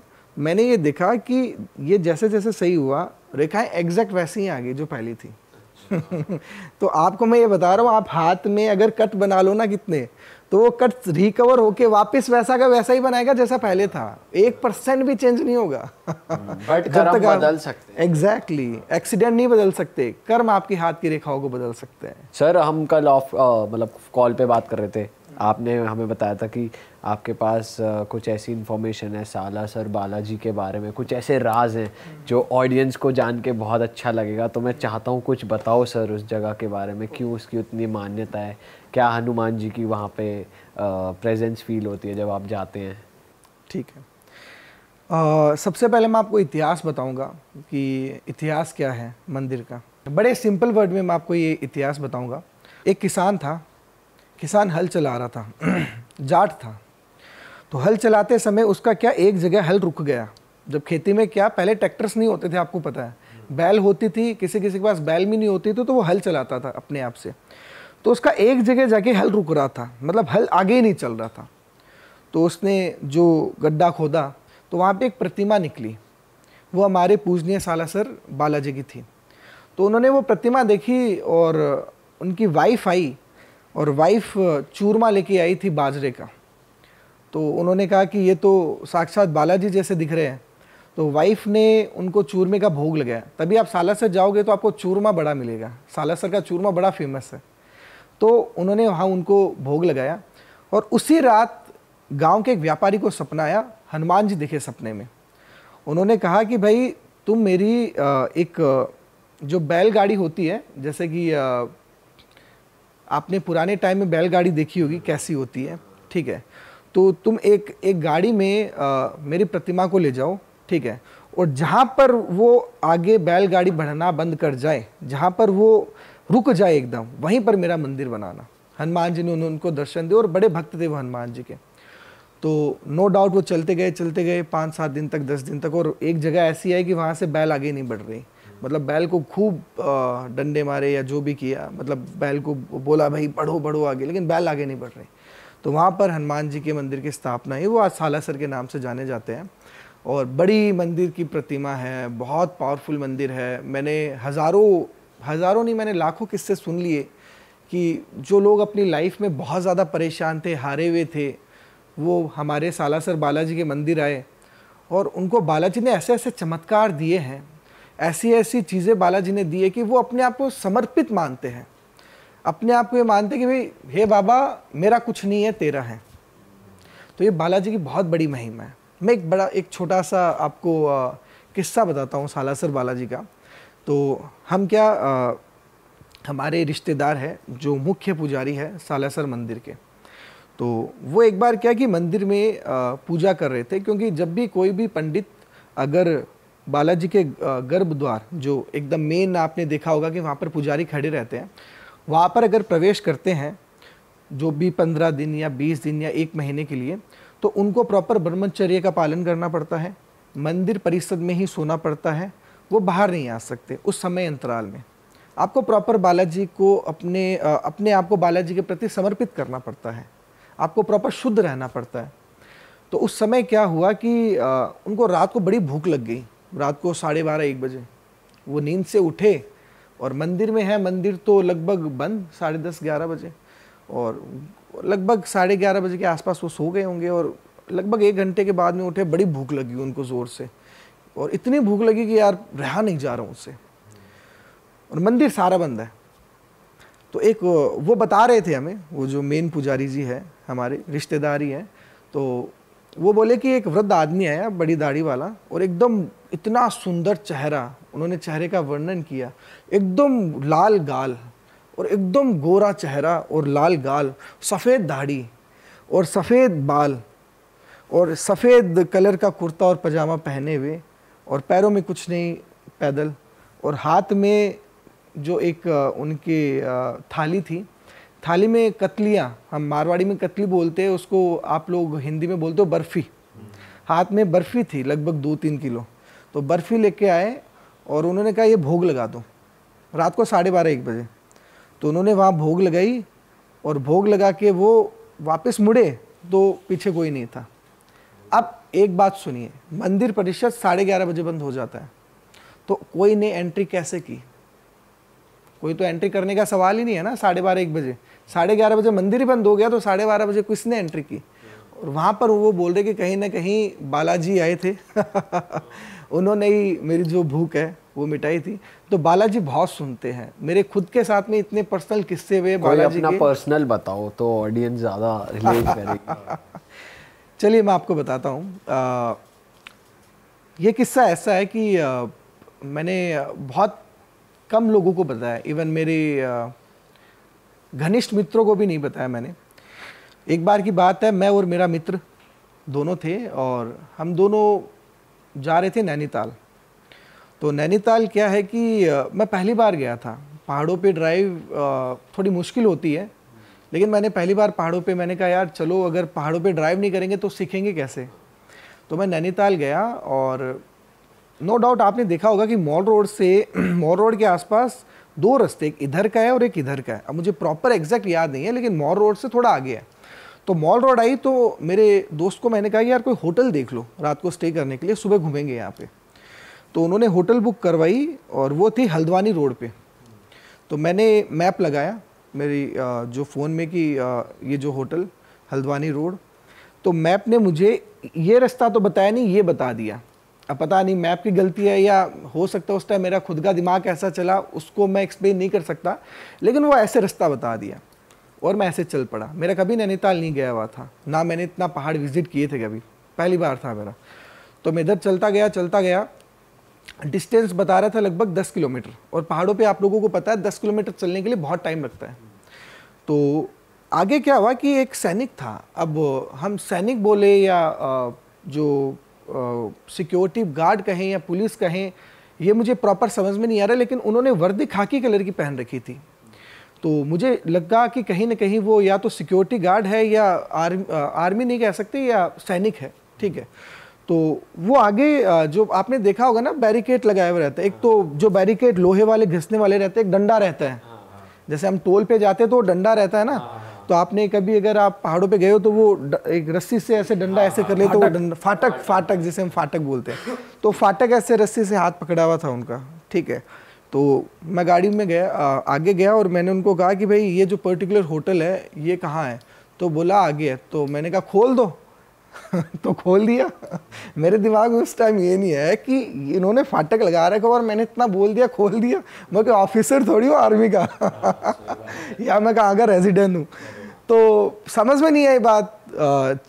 मैंने ये देखा कि ये जैसे जैसे सही हुआ रेखाएं एग्जैक्ट वैसे ही आ गई जो पहली थी [LAUGHS] तो आपको मैं ये बता रहा हूँ आप हाथ में अगर कट बना लो ना कितने तो वो कट रिकवर होके वापस वैसा का वैसा ही बनाएगा जैसा पहले था एक परसेंट भी चेंज नहीं होगा [LAUGHS] बट तक बदल सकते एग्जैक्टली एक्सीडेंट नहीं बदल सकते कर्म आपके हाथ की रेखाओं को बदल सकते हैं सर हम कल ऑफ मतलब कॉल पे बात कर रहे थे आपने हमें बताया था कि आपके पास कुछ ऐसी इन्फॉर्मेशन है साला सर बालाजी के बारे में कुछ ऐसे राज हैं जो ऑडियंस को जान के बहुत अच्छा लगेगा तो मैं चाहता हूँ कुछ बताओ सर उस जगह के बारे में क्यों उसकी उतनी मान्यता है क्या हनुमान जी की वहाँ पे प्रेजेंस फील होती है जब आप जाते हैं ठीक है आ, सबसे पहले मैं आपको इतिहास बताऊंगा कि इतिहास क्या है मंदिर का बड़े सिंपल वर्ड में मैं आपको ये इतिहास बताऊंगा एक किसान था किसान हल चला रहा था [CLEARS THROAT] जाट था तो हल चलाते समय उसका क्या एक जगह हल रुक गया जब खेती में क्या पहले ट्रैक्टर्स नहीं होते थे आपको पता है बैल होती थी किसी किसी के पास बैल भी नहीं होती थी तो वो हल चलाता था अपने आप से तो उसका एक जगह जाके हल रुक रहा था मतलब हल आगे ही नहीं चल रहा था तो उसने जो गड्ढा खोदा तो वहाँ पे एक प्रतिमा निकली वो हमारे पूजनीय साला सर बालाजी की थी तो उन्होंने वो प्रतिमा देखी और उनकी वाइफ आई और वाइफ चूरमा लेके आई थी बाजरे का तो उन्होंने कहा कि ये तो साक्षात बालाजी जैसे दिख रहे हैं तो वाइफ ने उनको चूरमे का भोग लगाया तभी आप सालासर जाओगे तो आपको चूरमा बड़ा मिलेगा सालासर का चूरमा बड़ा फेमस है तो उन्होंने वहाँ उनको भोग लगाया और उसी रात गांव के एक व्यापारी को सपना आया हनुमान जी दिखे सपने में उन्होंने कहा कि भाई तुम मेरी एक जो बैलगाड़ी होती है जैसे कि आपने पुराने टाइम में बैलगाड़ी देखी होगी कैसी होती है ठीक है तो तुम एक एक गाड़ी में आ, मेरी प्रतिमा को ले जाओ ठीक है और जहाँ पर वो आगे बैलगाड़ी बढ़ना बंद कर जाए जहाँ पर वो रुक जाए एकदम वहीं पर मेरा मंदिर बनाना हनुमान जी ने उन्होंने उनको दर्शन दिए और बड़े भक्त थे वो हनुमान जी के तो नो डाउट वो चलते गए चलते गए पाँच सात दिन तक दस दिन तक और एक जगह ऐसी है कि वहाँ से बैल आगे नहीं बढ़ रही मतलब बैल को खूब डंडे मारे या जो भी किया मतलब बैल को बोला भाई पढ़ो बढ़ो आगे लेकिन बैल आगे नहीं बढ़ रहे तो वहाँ पर हनुमान जी के मंदिर की स्थापना है वो आज सालासर के नाम से जाने जाते हैं और बड़ी मंदिर की प्रतिमा है बहुत पावरफुल मंदिर है मैंने हज़ारों हज़ारों नहीं मैंने लाखों किस्से सुन लिए कि जो लोग अपनी लाइफ में बहुत ज़्यादा परेशान थे हारे हुए थे वो हमारे सालासर बालाजी के मंदिर आए और उनको बालाजी ने ऐसे ऐसे चमत्कार दिए हैं ऐसी ऐसी चीज़ें बालाजी ने दी है कि वो अपने आप को समर्पित मानते हैं अपने आप को ये मानते कि भाई हे बाबा मेरा कुछ नहीं है तेरा है तो ये बालाजी की बहुत बड़ी महिमा है मैं एक बड़ा एक छोटा सा आपको किस्सा बताता हूँ सालासर बालाजी का तो हम क्या आ, हमारे रिश्तेदार है जो मुख्य पुजारी है सालासर मंदिर के तो वो एक बार क्या कि मंदिर में पूजा कर रहे थे क्योंकि जब भी कोई भी पंडित अगर बालाजी के गर्भ द्वार जो एकदम मेन आपने देखा होगा कि वहाँ पर पुजारी खड़े रहते हैं वहाँ पर अगर प्रवेश करते हैं जो भी पंद्रह दिन या बीस दिन या एक महीने के लिए तो उनको प्रॉपर ब्रह्मचर्य का पालन करना पड़ता है मंदिर परिसर में ही सोना पड़ता है वो बाहर नहीं आ सकते उस समय अंतराल में आपको प्रॉपर बालाजी को अपने अपने आप को बालाजी के प्रति समर्पित करना पड़ता है आपको प्रॉपर शुद्ध रहना पड़ता है तो उस समय क्या हुआ कि उनको रात को बड़ी भूख लग गई रात को साढ़े बारह एक बजे वो नींद से उठे और मंदिर में है मंदिर तो लगभग बंद साढ़े दस ग्यारह बजे और लगभग साढ़े ग्यारह बजे के आसपास वो सो गए होंगे और लगभग एक घंटे के बाद में उठे बड़ी भूख लगी उनको ज़ोर से और इतनी भूख लगी कि यार रहा नहीं जा रहा हूँ उससे और मंदिर सारा बंद है तो एक वो बता रहे थे हमें वो जो मेन पुजारी जी है हमारे रिश्तेदार ही हैं तो वो बोले कि एक वृद्ध आदमी आया बड़ी दाढ़ी वाला और एकदम इतना सुंदर चेहरा उन्होंने चेहरे का वर्णन किया एकदम लाल गाल और एकदम गोरा चेहरा और लाल गाल सफ़ेद दाढ़ी और सफ़ेद बाल और सफ़ेद कलर का कुर्ता और पजामा पहने हुए और पैरों में कुछ नहीं पैदल और हाथ में जो एक उनके थाली थी थाली में कतलियाँ हम मारवाड़ी में कतली बोलते हैं उसको आप लोग हिंदी में बोलते हो बर्फ़ी हाथ में बर्फ़ी थी लगभग दो तीन किलो तो बर्फ़ी लेके आए और उन्होंने कहा ये भोग लगा दो रात को साढ़े बारह एक बजे तो उन्होंने वहाँ भोग लगाई और भोग लगा के वो वापस मुड़े तो पीछे कोई नहीं था अब एक बात सुनिए मंदिर परिषद साढ़े ग्यारह बजे बंद हो जाता है तो कोई ने एंट्री कैसे की कोई तो एंट्री करने का सवाल ही नहीं है ना साढ़े बारह एक बजे साढ़े ग्यारह बजे मंदिर ही बंद हो गया तो साढ़े बारह बजे किसने एंट्री की और वहाँ पर वो बोल रहे कि कहीं ना कहीं बालाजी आए थे [LAUGHS] उन्होंने ही मेरी जो भूख है वो मिटाई थी तो बालाजी बहुत सुनते हैं मेरे खुद के साथ में इतने पर्सनल किस्से हुए बालाजी अपना पर्सनल बताओ तो ऑडियंस ज़्यादा रिलेट [LAUGHS] करेगी चलिए मैं आपको बताता हूँ ये किस्सा ऐसा है कि आ, मैंने बहुत कम लोगों को बताया इवन मेरे घनिष्ठ मित्रों को भी नहीं बताया मैंने एक बार की बात है मैं और मेरा मित्र दोनों थे और हम दोनों जा रहे थे नैनीताल तो नैनीताल क्या है कि मैं पहली बार गया था पहाड़ों पे ड्राइव थोड़ी मुश्किल होती है लेकिन मैंने पहली बार पहाड़ों पे मैंने कहा यार चलो अगर पहाड़ों पे ड्राइव नहीं करेंगे तो सीखेंगे कैसे तो मैं नैनीताल गया और नो डाउट आपने देखा होगा कि मॉल रोड से [CLEARS THROAT] मॉल रोड के आसपास दो रस्ते एक इधर का है और एक इधर का है अब मुझे प्रॉपर एग्जैक्ट याद नहीं है लेकिन मॉल रोड से थोड़ा आगे है तो मॉल रोड आई तो मेरे दोस्त को मैंने कहा यार कोई होटल देख लो रात को स्टे करने के लिए सुबह घूमेंगे यहाँ पे तो उन्होंने होटल बुक करवाई और वो थी हल्द्वानी रोड पे तो मैंने मैप लगाया मेरी जो फ़ोन में कि ये जो होटल हल्द्वानी रोड तो मैप ने मुझे ये रास्ता तो बताया नहीं ये बता दिया अब पता नहीं मैप की गलती है या हो सकता है उस टाइम मेरा खुद का दिमाग ऐसा चला उसको मैं एक्सप्लेन नहीं कर सकता लेकिन वो ऐसे रास्ता बता दिया और मैं ऐसे चल पड़ा मेरा कभी नैनीताल नहीं गया हुआ था ना मैंने इतना पहाड़ विजिट किए थे कभी पहली बार था मेरा तो मैं इधर चलता गया चलता गया डिस्टेंस बता रहा था लगभग दस किलोमीटर और पहाड़ों पर आप लोगों को पता है दस किलोमीटर चलने के लिए बहुत टाइम लगता है तो आगे क्या हुआ कि एक सैनिक था अब हम सैनिक बोले या जो सिक्योरिटी गार्ड कहें या पुलिस कहें ये मुझे प्रॉपर समझ में नहीं आ रहा लेकिन उन्होंने वर्दी खाकी कलर की पहन रखी थी तो मुझे लगा कि कहीं ना कहीं वो या तो सिक्योरिटी गार्ड है या आर्मी आर्मी नहीं कह सकते या सैनिक है ठीक है तो वो आगे जो आपने देखा होगा ना बैरिकेड लगाए हुए रहते हैं एक तो जो बैरिकेड लोहे वाले घिसने वाले रहते हैं एक डंडा रहता है हाँ, हाँ। जैसे हम टोल पे जाते हैं तो डंडा रहता है ना हाँ, तो आपने कभी अगर आप पहाड़ों पे गए हो तो वो एक रस्सी से ऐसे डंडा ऐसे कर ले तो डंडा फाटक फाटक जिसे हम फाटक बोलते हैं तो फाटक ऐसे रस्सी से हाथ पकड़ा हुआ था उनका ठीक है तो मैं गाड़ी में गया आगे गया और मैंने उनको कहा कि भाई ये जो पर्टिकुलर होटल है ये कहाँ है तो बोला आगे है तो मैंने कहा खोल दो [LAUGHS] तो खोल दिया मेरे दिमाग में उस टाइम ये नहीं है कि इन्होंने फाटक लगा रखा और मैंने इतना बोल दिया खोल दिया मैं क्या ऑफिसर थोड़ी हूँ आर्मी का [LAUGHS] या मैं कहाँ का रेजिडेंट हूँ तो समझ में नहीं आई बात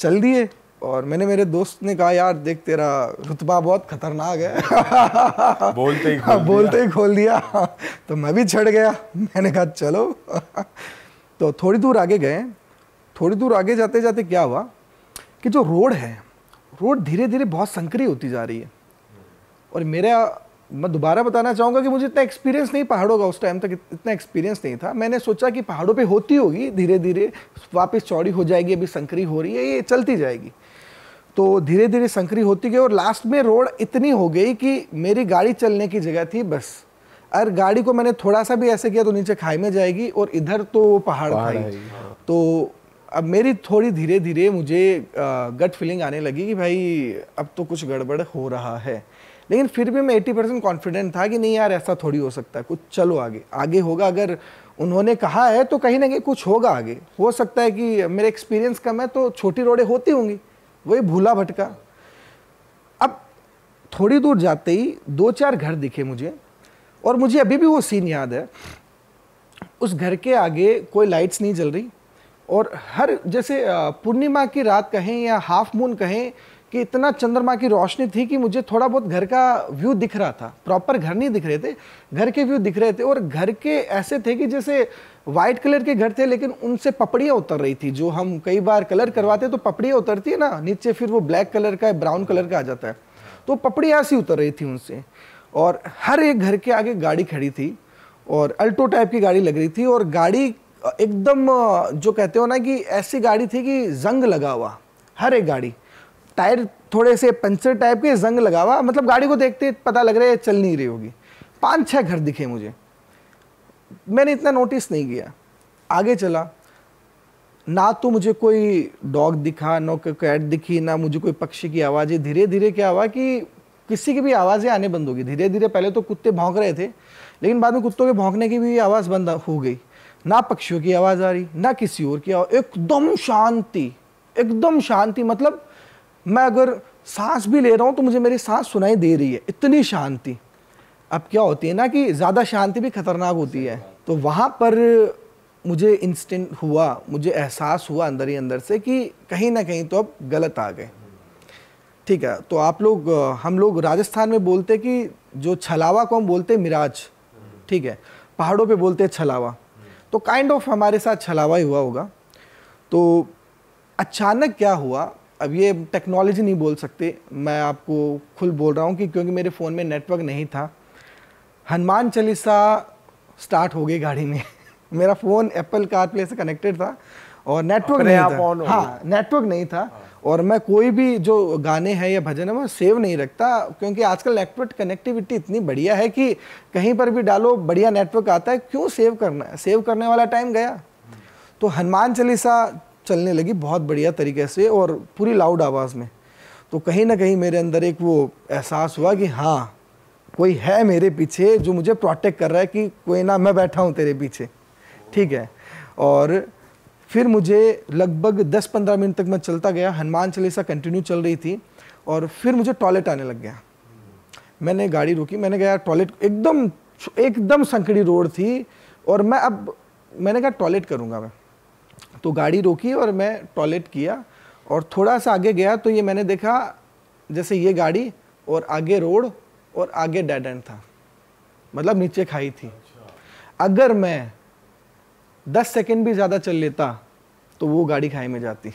चल दिए और मैंने मेरे दोस्त ने कहा यार देख तेरा रुतबा बहुत खतरनाक है [LAUGHS] बोलते ही खोल बोलते ही खोल दिया तो मैं भी चढ़ गया मैंने कहा चलो तो थोड़ी दूर आगे गए थोड़ी दूर आगे जाते जाते क्या हुआ कि जो रोड है रोड धीरे धीरे बहुत संक्रिय होती जा रही है और मेरा मैं दोबारा बताना चाहूँगा कि मुझे इतना एक्सपीरियंस नहीं पहाड़ों का उस टाइम तक इतना एक्सपीरियंस नहीं था मैंने सोचा कि पहाड़ों पे होती होगी धीरे धीरे वापस चौड़ी हो जाएगी अभी संकरी हो रही है ये चलती जाएगी तो धीरे धीरे संकरी होती गई और लास्ट में रोड इतनी हो गई कि मेरी गाड़ी चलने की जगह थी बस अगर गाड़ी को मैंने थोड़ा सा भी ऐसे किया तो नीचे खाई में जाएगी और इधर तो पहाड़ था हाँ। तो अब मेरी थोड़ी धीरे धीरे मुझे गट फीलिंग आने लगी कि भाई अब तो कुछ गड़बड़ हो रहा है लेकिन फिर भी मैं 80 परसेंट कॉन्फिडेंट था कि नहीं यार ऐसा थोड़ी हो सकता है कुछ चलो आगे आगे होगा अगर उन्होंने कहा है तो कहीं ना कहीं कुछ होगा आगे हो सकता है कि मेरे एक्सपीरियंस कम है तो छोटी रोडें होती होंगी वही भूला भटका अब थोड़ी दूर जाते ही दो चार घर दिखे मुझे और मुझे अभी भी वो सीन याद है उस घर के आगे कोई लाइट्स नहीं जल रही और हर जैसे पूर्णिमा की रात कहें या हाफ मून कहें कि इतना चंद्रमा की रोशनी थी कि मुझे थोड़ा बहुत घर का व्यू दिख रहा था प्रॉपर घर नहीं दिख रहे थे घर के व्यू दिख रहे थे और घर के ऐसे थे कि जैसे वाइट कलर के घर थे लेकिन उनसे पपड़ियाँ उतर रही थी जो हम कई बार कलर करवाते तो पपड़ियाँ उतरती है ना नीचे फिर वो ब्लैक कलर का ब्राउन कलर का आ जाता है तो पपड़ियाँ सी उतर रही थी उनसे और हर एक घर के आगे गाड़ी खड़ी थी और अल्टो टाइप की गाड़ी लग रही थी और गाड़ी एकदम जो कहते हो ना कि ऐसी गाड़ी थी कि जंग लगा हुआ हर एक गाड़ी टायर थोड़े से पंचर टाइप के जंग लगा हुआ मतलब गाड़ी को देखते पता लग रहा है चल नहीं रही होगी पाँच छः घर दिखे मुझे मैंने इतना नोटिस नहीं किया आगे चला ना तो मुझे कोई डॉग दिखा ना कोई कैट दिखी ना मुझे कोई पक्षी की आवाज़ें धीरे धीरे क्या हुआ कि किसी की भी आवाज़ें आने बंद होगी धीरे धीरे पहले तो कुत्ते भौंक रहे थे लेकिन बाद में कुत्तों के भौंकने की भी आवाज़ बंद हो गई ना पक्षियों की आवाज़ आ रही ना किसी और की आवाज़ एकदम शांति एकदम शांति मतलब मैं अगर सांस भी ले रहा हूँ तो मुझे मेरी सांस सुनाई दे रही है इतनी शांति अब क्या होती है ना कि ज़्यादा शांति भी खतरनाक होती है तो वहाँ पर मुझे इंस्टेंट हुआ मुझे एहसास हुआ अंदर ही अंदर से कि कहीं ना कहीं तो अब गलत आ गए ठीक है तो आप लोग हम लोग राजस्थान में बोलते कि जो छलावा को हम बोलते मिराज ठीक है पहाड़ों पे बोलते हैं छलावा तो काइंड kind ऑफ of हमारे साथ छलावा ही हुआ होगा तो अचानक क्या हुआ अब ये टेक्नोलॉजी नहीं बोल सकते मैं आपको खुल बोल रहा हूँ कि क्योंकि मेरे फ़ोन में नेटवर्क नहीं था हनुमान चालीसा स्टार्ट हो गई गाड़ी में [LAUGHS] मेरा फ़ोन एप्पल कार प्ले से कनेक्टेड था और नेटवर्क नहीं, हाँ, नहीं था हाँ नेटवर्क नहीं था और मैं कोई भी जो गाने हैं या भजन है मैं सेव नहीं रखता क्योंकि आजकल नेटवर्क कनेक्टिविटी इतनी बढ़िया है कि कहीं पर भी डालो बढ़िया नेटवर्क आता है क्यों सेव करना है सेव करने वाला टाइम गया तो हनुमान चालीसा चलने लगी बहुत बढ़िया तरीके से और पूरी लाउड आवाज़ में तो कहीं ना कहीं मेरे अंदर एक वो एहसास हुआ कि हाँ कोई है मेरे पीछे जो मुझे प्रोटेक्ट कर रहा है कि कोई ना मैं बैठा हूँ तेरे पीछे ठीक है और फिर मुझे लगभग 10-15 मिनट तक मैं चलता गया हनुमान चालीसा कंटिन्यू चल रही थी और फिर मुझे टॉयलेट आने लग गया मैंने गाड़ी रोकी मैंने कहा टॉयलेट एकदम एकदम संकड़ी रोड थी और मैं अब मैंने कहा टॉयलेट करूँगा मैं तो गाड़ी रोकी और मैं टॉयलेट किया और थोड़ा सा आगे गया तो ये मैंने देखा जैसे ये गाड़ी और आगे रोड और आगे डेड एंड था मतलब नीचे खाई थी अच्छा। अगर मैं दस सेकेंड भी ज़्यादा चल लेता तो वो गाड़ी खाई में जाती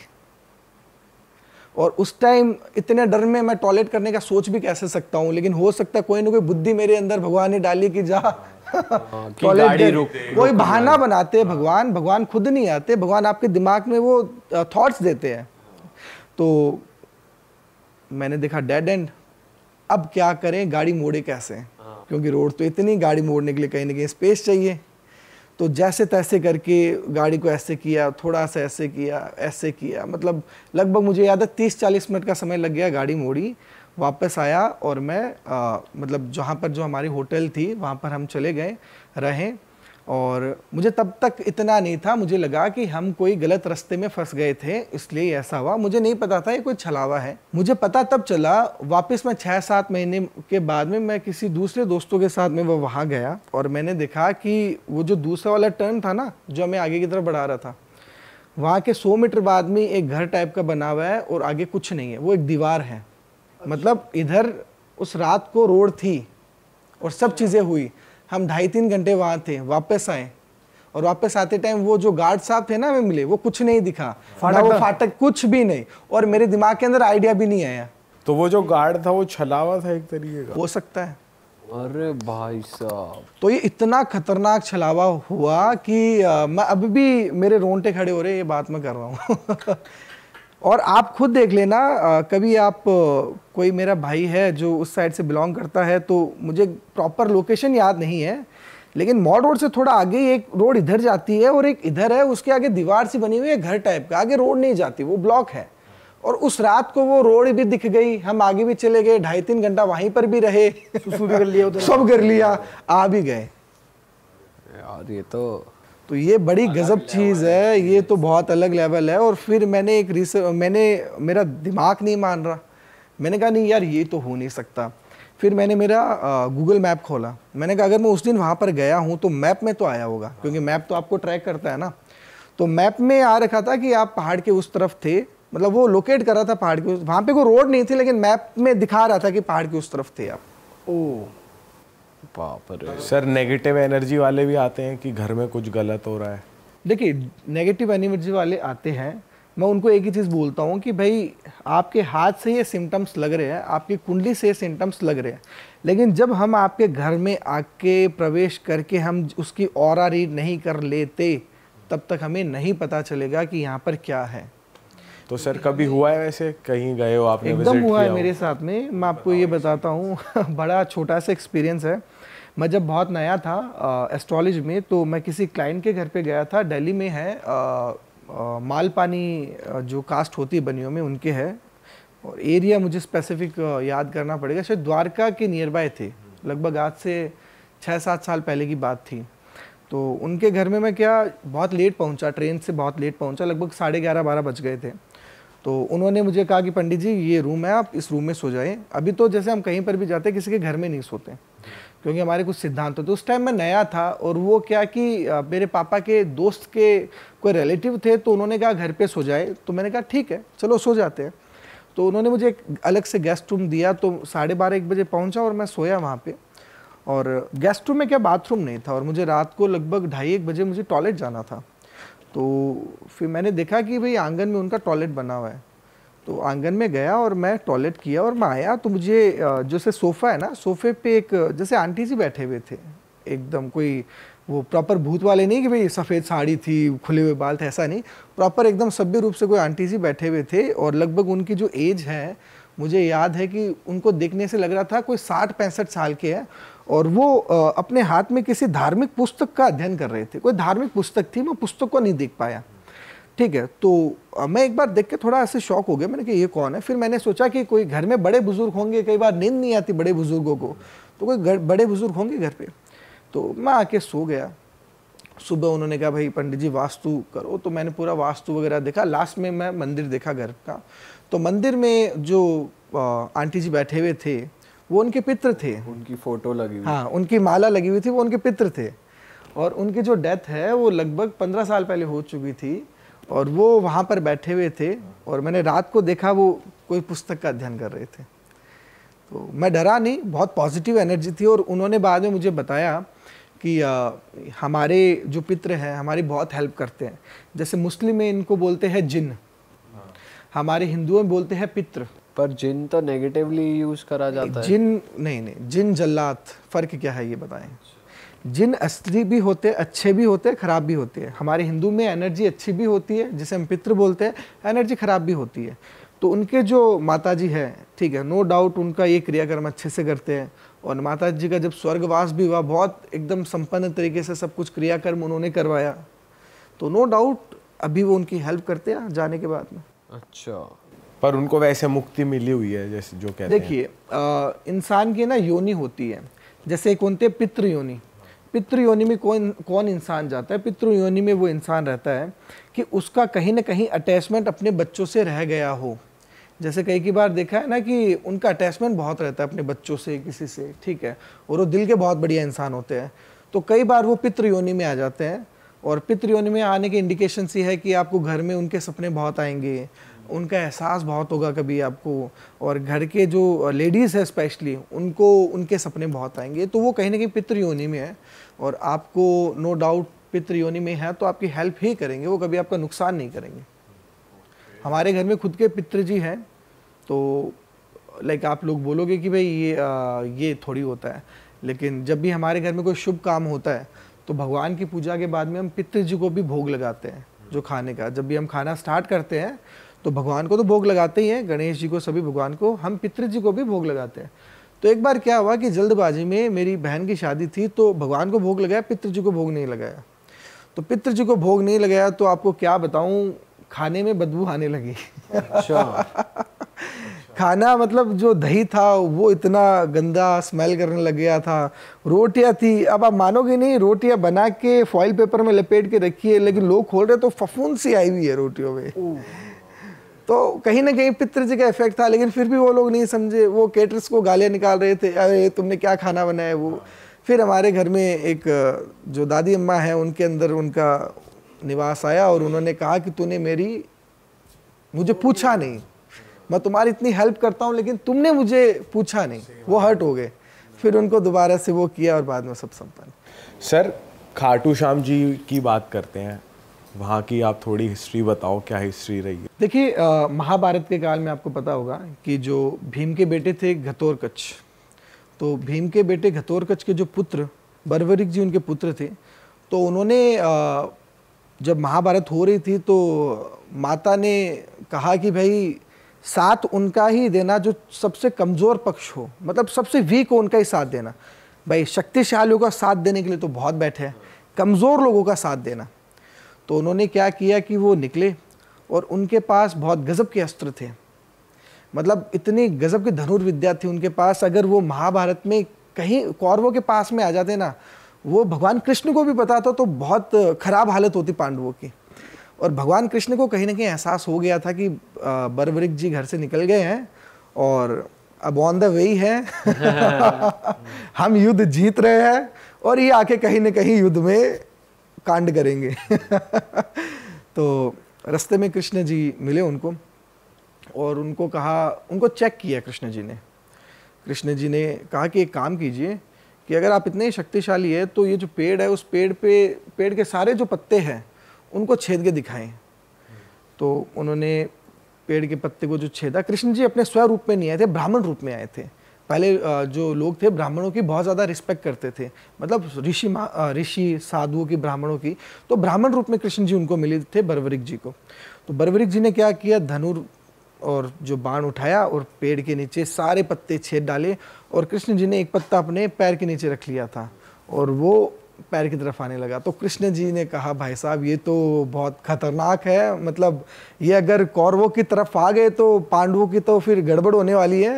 और उस टाइम इतने डर में मैं टॉयलेट करने का सोच भी कैसे सकता हूँ लेकिन हो सकता है कोई ना कोई बुद्धि मेरे अंदर भगवान ने डाली कि जा टॉयलेट हाँ, कोई बहाना बनाते हैं हाँ। भगवान भगवान खुद नहीं आते भगवान आपके दिमाग में वो थॉट्स देते हैं तो मैंने देखा डेड एंड अब क्या करें गाड़ी मोड़े कैसे हाँ। क्योंकि रोड तो इतनी गाड़ी मोड़ने के लिए कहीं ना कहीं स्पेस चाहिए तो जैसे तैसे करके गाड़ी को ऐसे किया थोड़ा सा ऐसे किया ऐसे किया मतलब लगभग मुझे याद है तीस चालीस मिनट का समय लग गया गाड़ी मोड़ी वापस आया और मैं आ, मतलब जहाँ पर जो हमारी होटल थी वहाँ पर हम चले गए रहें और मुझे तब तक इतना नहीं था मुझे लगा कि हम कोई गलत रास्ते में फंस गए थे इसलिए ऐसा हुआ मुझे नहीं पता था ये कोई छलावा है मुझे पता तब चला वापस मैं छः सात महीने के बाद में मैं किसी दूसरे दोस्तों के साथ में वो वहाँ गया और मैंने देखा कि वो जो दूसरा वाला टर्न था ना जो हमें आगे की तरफ बढ़ा रहा था वहाँ के सौ मीटर बाद में एक घर टाइप का बना हुआ है और आगे कुछ नहीं है वो एक दीवार है मतलब इधर उस रात को रोड थी और सब अच्छा। चीज़ें हुई हम ढाई तीन घंटे वहाँ थे वापस आए और वापस आते टाइम वो जो गार्ड साहब थे ना हमें मिले वो कुछ नहीं दिखा फाटक वो फाटक कुछ भी नहीं और मेरे दिमाग के अंदर आइडिया भी नहीं आया तो वो जो गार्ड था वो छलावा था एक तरीके का हो सकता है अरे भाई साहब तो ये इतना खतरनाक छलावा हुआ कि आ, मैं अभी भी मेरे रोंटे खड़े हो रहे ये बात मैं कर रहा हूँ [LAUGHS] और आप खुद देख लेना कभी आप कोई मेरा भाई है जो उस साइड से बिलोंग करता है तो मुझे प्रॉपर लोकेशन याद नहीं है लेकिन मॉड रोड से थोड़ा आगे एक रोड इधर जाती है और एक इधर है उसके आगे दीवार सी बनी हुई है घर टाइप का आगे रोड नहीं जाती वो ब्लॉक है और उस रात को वो रोड भी दिख गई हम आगे भी चले गए ढाई तीन घंटा वहीं पर भी रहे [LAUGHS] सब कर लिया आ भी गए यार ये तो तो ये बड़ी गजब चीज़ है ये तो बहुत अलग लेवल है और फिर मैंने एक रिस मैंने मेरा दिमाग नहीं मान रहा मैंने कहा नहीं यार ये तो हो नहीं सकता फिर मैंने मेरा गूगल मैप खोला मैंने कहा अगर मैं उस दिन वहाँ पर गया हूँ तो मैप में तो आया होगा क्योंकि मैप तो आपको ट्रैक करता है ना तो मैप में आ रखा था कि आप पहाड़ के उस तरफ थे मतलब वो लोकेट कर रहा था पहाड़ के उस वहाँ पे कोई रोड नहीं थी लेकिन मैप में दिखा रहा था कि पहाड़ के उस तरफ थे आप ओ पाप रे सर नेगेटिव एनर्जी वाले भी आते हैं कि घर में कुछ गलत हो रहा है देखिए नेगेटिव एनर्जी वाले आते हैं मैं उनको एक ही चीज़ बोलता हूँ कि भाई आपके हाथ से ये सिम्टम्स लग रहे हैं आपकी कुंडली से सिम्टम्स लग रहे हैं लेकिन जब हम आपके घर में आके प्रवेश करके हम उसकी और रीड नहीं कर लेते तब तक हमें नहीं पता चलेगा कि यहाँ पर क्या है तो सर कभी हुआ है वैसे कहीं गए हो आपने एकदम हुआ है मेरे साथ में मैं आपको ये बताता हूँ [LAUGHS] बड़ा छोटा सा एक्सपीरियंस है मैं जब बहुत नया था एस्ट्रोलॉजी में तो मैं किसी क्लाइंट के घर पे गया था दिल्ली में है आ, आ, मालपानी जो कास्ट होती है बनियों में उनके है और एरिया मुझे स्पेसिफिक याद करना पड़ेगा शायद द्वारका के नियर बाय थे लगभग आज से छः सात साल पहले की बात थी तो उनके घर में मैं क्या बहुत लेट पहुंचा ट्रेन से बहुत लेट पहुंचा लगभग साढ़े ग्यारह बारह बज गए थे तो उन्होंने मुझे कहा कि पंडित जी ये रूम है आप इस रूम में सो जाएं अभी तो जैसे हम कहीं पर भी जाते हैं किसी के घर में नहीं सोते क्योंकि हमारे कुछ सिद्धांत होते उस टाइम मैं नया था और वो क्या कि मेरे पापा के दोस्त के कोई रिलेटिव थे तो उन्होंने कहा घर पे सो जाए तो मैंने कहा ठीक है चलो सो जाते हैं तो उन्होंने मुझे एक अलग से गेस्ट रूम दिया तो साढ़े बारह एक बजे पहुंचा और मैं सोया वहाँ पे और गेस्ट रूम में क्या बाथरूम नहीं था और मुझे रात को लगभग ढाई एक बजे मुझे टॉयलेट जाना था तो फिर मैंने देखा कि भाई आंगन में उनका टॉयलेट बना हुआ है तो आंगन में गया और मैं टॉयलेट किया और मैं आया तो मुझे जैसे सोफ़ा है ना सोफ़े पे एक जैसे आंटी जी बैठे हुए थे एकदम कोई वो प्रॉपर भूत वाले नहीं कि भाई सफ़ेद साड़ी थी खुले हुए बाल थे ऐसा नहीं प्रॉपर एकदम सभ्य रूप से कोई आंटी जी बैठे हुए थे और लगभग उनकी जो एज है मुझे याद है कि उनको देखने से लग रहा था कोई साठ पैंसठ साल के है और वो अपने हाथ में किसी धार्मिक पुस्तक का अध्ययन कर रहे थे कोई धार्मिक पुस्तक थी मैं पुस्तक को नहीं देख पाया ठीक है तो मैं एक बार देख के थोड़ा ऐसे शौक हो गया मैंने कहा ये कौन है फिर मैंने सोचा कि कोई घर में बड़े बुजुर्ग होंगे कई बार नींद नहीं आती बड़े बुजुर्गों को तो कोई बड़े बुजुर्ग होंगे घर पे तो मैं आके सो गया सुबह उन्होंने कहा भाई पंडित जी वास्तु करो तो मैंने पूरा वास्तु वगैरह देखा लास्ट में मैं मंदिर देखा घर का तो मंदिर में जो आंटी जी बैठे हुए थे वो उनके पित्र थे उनकी फोटो लगी हुई हाँ उनकी माला लगी हुई थी वो उनके पित्र थे और उनकी जो डेथ है वो लगभग पंद्रह साल पहले हो चुकी थी और वो वहाँ पर बैठे हुए थे और मैंने रात को देखा वो कोई पुस्तक का अध्ययन कर रहे थे तो मैं डरा नहीं बहुत पॉजिटिव एनर्जी थी और उन्होंने बाद में मुझे बताया कि आ, हमारे जो पित्र हैं हमारी बहुत हेल्प करते हैं जैसे मुस्लिम में इनको बोलते हैं जिन हमारे हिंदुओं में बोलते हैं पित्र पर जिन तो नेगेटिवली यूज करा जाता है जिन नहीं नहीं जिन जल्लात फर्क क्या है ये बताएं जिन स्त्री भी होते अच्छे भी होते ख़राब भी होते हैं हमारे हिंदू में एनर्जी अच्छी भी होती है जिसे हम पितृ बोलते हैं एनर्जी ख़राब भी होती है तो उनके जो माता जी है ठीक है नो डाउट उनका ये क्रियाकर्म अच्छे से करते हैं और माता जी का जब स्वर्गवास भी हुआ बहुत एकदम संपन्न तरीके से सब कुछ क्रियाकर्म उन्होंने करवाया तो नो डाउट अभी वो उनकी हेल्प करते हैं जाने के बाद में अच्छा पर उनको वैसे मुक्ति मिली हुई है जैसे जो कहते देखिए इंसान की ना योनि होती है जैसे एक होते पितृ योनि पितृयोनि में कौन कौन इंसान जाता है पितृयोनि में वो इंसान रहता है कि उसका कहीं ना कहीं अटैचमेंट अपने बच्चों से रह गया हो जैसे कई की बार देखा है ना कि उनका अटैचमेंट बहुत रहता है अपने बच्चों से किसी से ठीक है और वो दिल के बहुत बढ़िया इंसान होते हैं तो कई बार वो पितृयोनि में आ जाते हैं और पितृयोनि में आने के इंडिकेशन ये है कि आपको घर में उनके सपने बहुत आएंगे उनका एहसास बहुत होगा कभी आपको और घर के जो लेडीज़ है स्पेशली उनको उनके सपने बहुत आएंगे तो वो कहीं ना कहीं पितृयोनि में है और आपको नो डाउट पितृ योनि में है तो आपकी हेल्प ही करेंगे वो कभी आपका नुकसान नहीं करेंगे हमारे घर में खुद के पितृ जी हैं तो लाइक आप लोग बोलोगे कि भाई ये आ, ये थोड़ी होता है लेकिन जब भी हमारे घर में कोई शुभ काम होता है तो भगवान की पूजा के बाद में हम पितृ जी को भी भोग लगाते हैं जो खाने का जब भी हम खाना स्टार्ट करते हैं तो भगवान को तो भोग लगाते ही हैं गणेश जी को सभी भगवान को हम पितृ जी को भी भोग लगाते हैं तो एक बार क्या हुआ कि जल्दबाजी में मेरी बहन की शादी थी तो भगवान को भोग लगाया पितृ जी को भोग नहीं लगाया तो पितृ जी को भोग नहीं लगाया तो आपको क्या बताऊं खाने में बदबू आने लगी अच्छा [LAUGHS] खाना मतलब जो दही था वो इतना गंदा स्मेल करने लग गया था रोटियां थी अब आप मानोगे नहीं रोटियां बना के फॉइल पेपर में लपेट के रखी है लेकिन लोग खोल रहे तो फफून सी आई हुई है रोटियों में तो कहीं ना कहीं पित्र जी का इफेक्ट था लेकिन फिर भी वो लोग नहीं समझे वो केटर्स को गालियाँ निकाल रहे थे अरे तुमने क्या खाना बनाया वो फिर हमारे घर में एक जो दादी अम्मा है उनके अंदर उनका निवास आया और उन्होंने कहा कि तूने मेरी मुझे पूछा नहीं मैं तुम्हारी इतनी हेल्प करता हूँ लेकिन तुमने मुझे पूछा नहीं वो हर्ट हो गए फिर उनको दोबारा से वो किया और बाद में सब संपन्न सर खाटू श्याम जी की बात करते हैं वहाँ की आप थोड़ी हिस्ट्री बताओ क्या हिस्ट्री रही है देखिए महाभारत के काल में आपको पता होगा कि जो भीम के बेटे थे कच्छ तो भीम के बेटे कच्छ के जो पुत्र बरवरिक जी उनके पुत्र थे तो उन्होंने आ, जब महाभारत हो रही थी तो माता ने कहा कि भाई साथ उनका ही देना जो सबसे कमज़ोर पक्ष हो मतलब सबसे वीक हो उनका ही साथ देना भाई शक्तिशालियों का साथ देने के लिए तो बहुत बैठे हैं कमज़ोर लोगों का साथ देना तो उन्होंने क्या किया कि वो निकले और उनके पास बहुत गज़ब के अस्त्र थे मतलब इतनी गज़ब की धनुर्विद्या थी उनके पास अगर वो महाभारत में कहीं कौरवों के पास में आ जाते ना वो भगवान कृष्ण को भी पता था तो बहुत ख़राब हालत होती पांडवों की और भगवान कृष्ण को कहीं ना कहीं एहसास हो गया था कि बरवरिक जी घर से निकल गए हैं और अब ऑन द वे है हम युद्ध जीत रहे हैं और ये आके कहीं ना कहीं युद्ध में कांड करेंगे [LAUGHS] तो रास्ते में कृष्ण जी मिले उनको और उनको कहा उनको चेक किया कृष्ण जी ने कृष्ण जी ने कहा कि एक काम कीजिए कि अगर आप इतने शक्तिशाली है तो ये जो पेड़ है उस पेड़ पे पेड़ के सारे जो पत्ते हैं उनको छेद के दिखाएं तो उन्होंने पेड़ के पत्ते को जो छेदा कृष्ण जी अपने स्वरूप में नहीं आए थे ब्राह्मण रूप में आए थे पहले जो लोग थे ब्राह्मणों की बहुत ज़्यादा रिस्पेक्ट करते थे मतलब ऋषि ऋषि साधुओं की ब्राह्मणों की तो ब्राह्मण रूप में कृष्ण जी उनको मिले थे बरवरिक जी को तो बरवरिक जी ने क्या किया धनुर और जो बाण उठाया और पेड़ के नीचे सारे पत्ते छेद डाले और कृष्ण जी ने एक पत्ता अपने पैर के नीचे रख लिया था और वो पैर की तरफ आने लगा तो कृष्ण जी ने कहा भाई साहब ये तो बहुत खतरनाक है मतलब ये अगर कौरवों की तरफ आ गए तो पांडवों की तो फिर गड़बड़ होने वाली है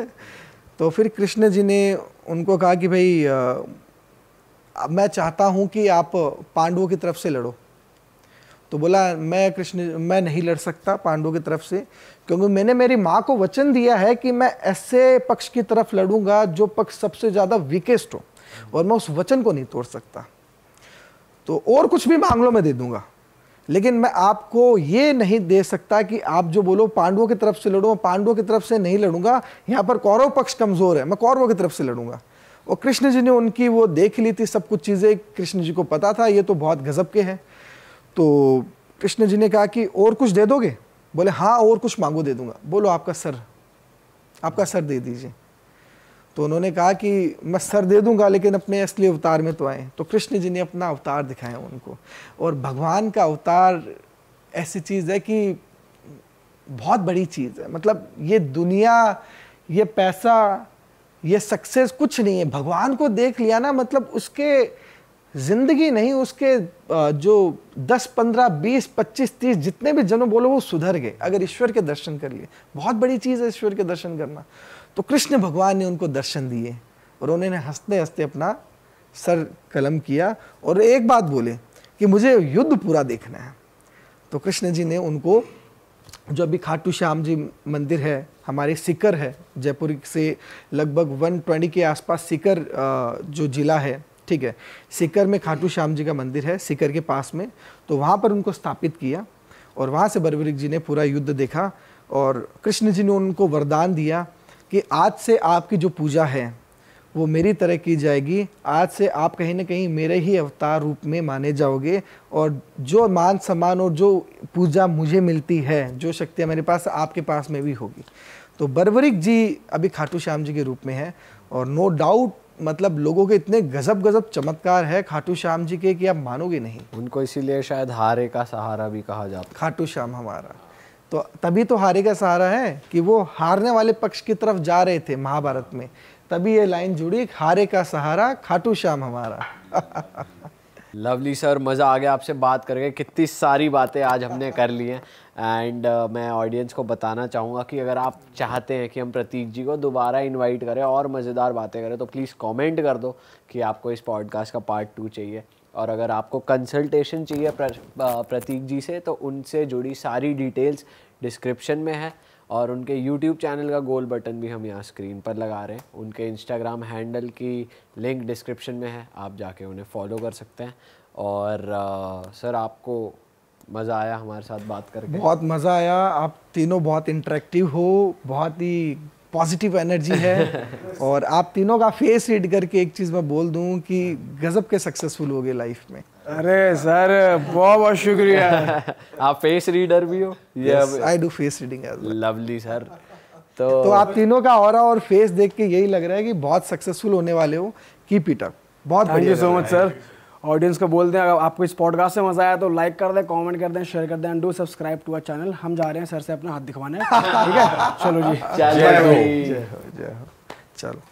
तो फिर कृष्ण जी ने उनको कहा कि भाई मैं चाहता हूँ कि आप पांडवों की तरफ से लड़ो तो बोला मैं कृष्ण मैं नहीं लड़ सकता पांडवों की तरफ से क्योंकि मैंने मेरी माँ को वचन दिया है कि मैं ऐसे पक्ष की तरफ लड़ूंगा जो पक्ष सबसे ज़्यादा वीकेस्ट हो और मैं उस वचन को नहीं तोड़ सकता तो और कुछ भी मांग लो मैं दे दूंगा लेकिन मैं आपको ये नहीं दे सकता कि आप जो बोलो पांडवों की तरफ से लड़ो मैं पांडवों की तरफ से नहीं लड़ूंगा यहाँ पर कौरव पक्ष कमज़ोर है मैं कौरवों की तरफ से लड़ूंगा और कृष्ण जी ने उनकी वो देख ली थी सब कुछ चीज़ें कृष्ण जी को पता था ये तो बहुत गज़ब के हैं तो कृष्ण जी ने कहा कि और कुछ दे दोगे बोले हाँ और कुछ मांगो दे दूंगा बोलो आपका सर आपका सर दे दीजिए तो उन्होंने कहा कि मैं सर दे दूंगा लेकिन अपने असली अवतार में तो आए तो कृष्ण जी ने अपना अवतार दिखाया उनको और भगवान का अवतार ऐसी चीज़ है कि बहुत बड़ी चीज़ है मतलब ये दुनिया ये पैसा ये सक्सेस कुछ नहीं है भगवान को देख लिया ना मतलब उसके ज़िंदगी नहीं उसके जो दस पंद्रह बीस पच्चीस तीस जितने भी जन्म बोलो वो सुधर गए अगर ईश्वर के दर्शन कर लिए बहुत बड़ी चीज़ है ईश्वर के दर्शन करना तो कृष्ण भगवान ने उनको दर्शन दिए और उन्होंने हंसते हंसते अपना सर कलम किया और एक बात बोले कि मुझे युद्ध पूरा देखना है तो कृष्ण जी ने उनको जो अभी खाटू श्याम जी मंदिर है हमारे सिकर है जयपुर से लगभग 120 के आसपास सिकर जो जिला है ठीक है सिकर में खाटू श्याम जी का मंदिर है सिकर के पास में तो वहाँ पर उनको स्थापित किया और वहाँ से बरवरिक जी ने पूरा युद्ध देखा और कृष्ण जी ने उनको वरदान दिया कि आज से आपकी जो पूजा है वो मेरी तरह की जाएगी आज से आप कहीं ना कहीं मेरे ही अवतार रूप में माने जाओगे और जो मान सम्मान और जो पूजा मुझे मिलती है जो शक्तियाँ मेरे पास आपके पास में भी होगी तो बर्वरिक जी अभी खाटू श्याम जी के रूप में है और नो डाउट मतलब लोगों के इतने गजब गजब चमत्कार है खाटू श्याम जी के कि आप मानोगे नहीं उनको इसीलिए शायद हारे का सहारा भी कहा जाता खाटू श्याम हमारा तो तभी तो हारे का सहारा है कि वो हारने वाले पक्ष की तरफ जा रहे थे महाभारत में तभी ये लाइन जुड़ी हारे का सहारा खाटू श्याम हमारा लवली सर मज़ा आ गया आपसे बात करके कितनी सारी बातें आज हमने कर ली हैं एंड uh, मैं ऑडियंस को बताना चाहूँगा कि अगर आप चाहते हैं कि हम प्रतीक जी को दोबारा इनवाइट करें और मज़ेदार बातें करें तो प्लीज़ कमेंट कर दो कि आपको इस पॉडकास्ट का पार्ट टू चाहिए और अगर आपको कंसल्टेशन चाहिए प्रतीक जी से तो उनसे जुड़ी सारी डिटेल्स डिस्क्रिप्शन में है और उनके यूट्यूब चैनल का गोल बटन भी हम यहाँ स्क्रीन पर लगा रहे हैं उनके इंस्टाग्राम हैंडल की लिंक डिस्क्रिप्शन में है आप जाके उन्हें फॉलो कर सकते हैं और आ, सर आपको मज़ा आया हमारे साथ बात करके बहुत मज़ा आया आप तीनों बहुत इंटरेक्टिव हो बहुत ही पॉजिटिव एनर्जी है [LAUGHS] और आप तीनों का फेस रीड करके एक चीज़ मैं बोल दूं कि गजब के सक्सेसफुल हो गए लाइफ में अरे सर बहुत बहुत शुक्रिया [LAUGHS] आप फेस रीडर भी हो I do face reading lovely sir तो तो आप तीनों का और और फेस देख के यही लग रहा है कि बहुत सक्सेसफुल होने वाले हो कीप इट अप बहुत thank you so much sir audience को बोल दें अगर आपको इस पॉडकास्ट से मजा आया तो लाइक कर दें कमेंट कर दें शेयर कर दें and do subscribe to our channel हम जा रहे हैं सर से अपना हाथ दिखवाने ठीक है चलो जी चलो जय हो चलो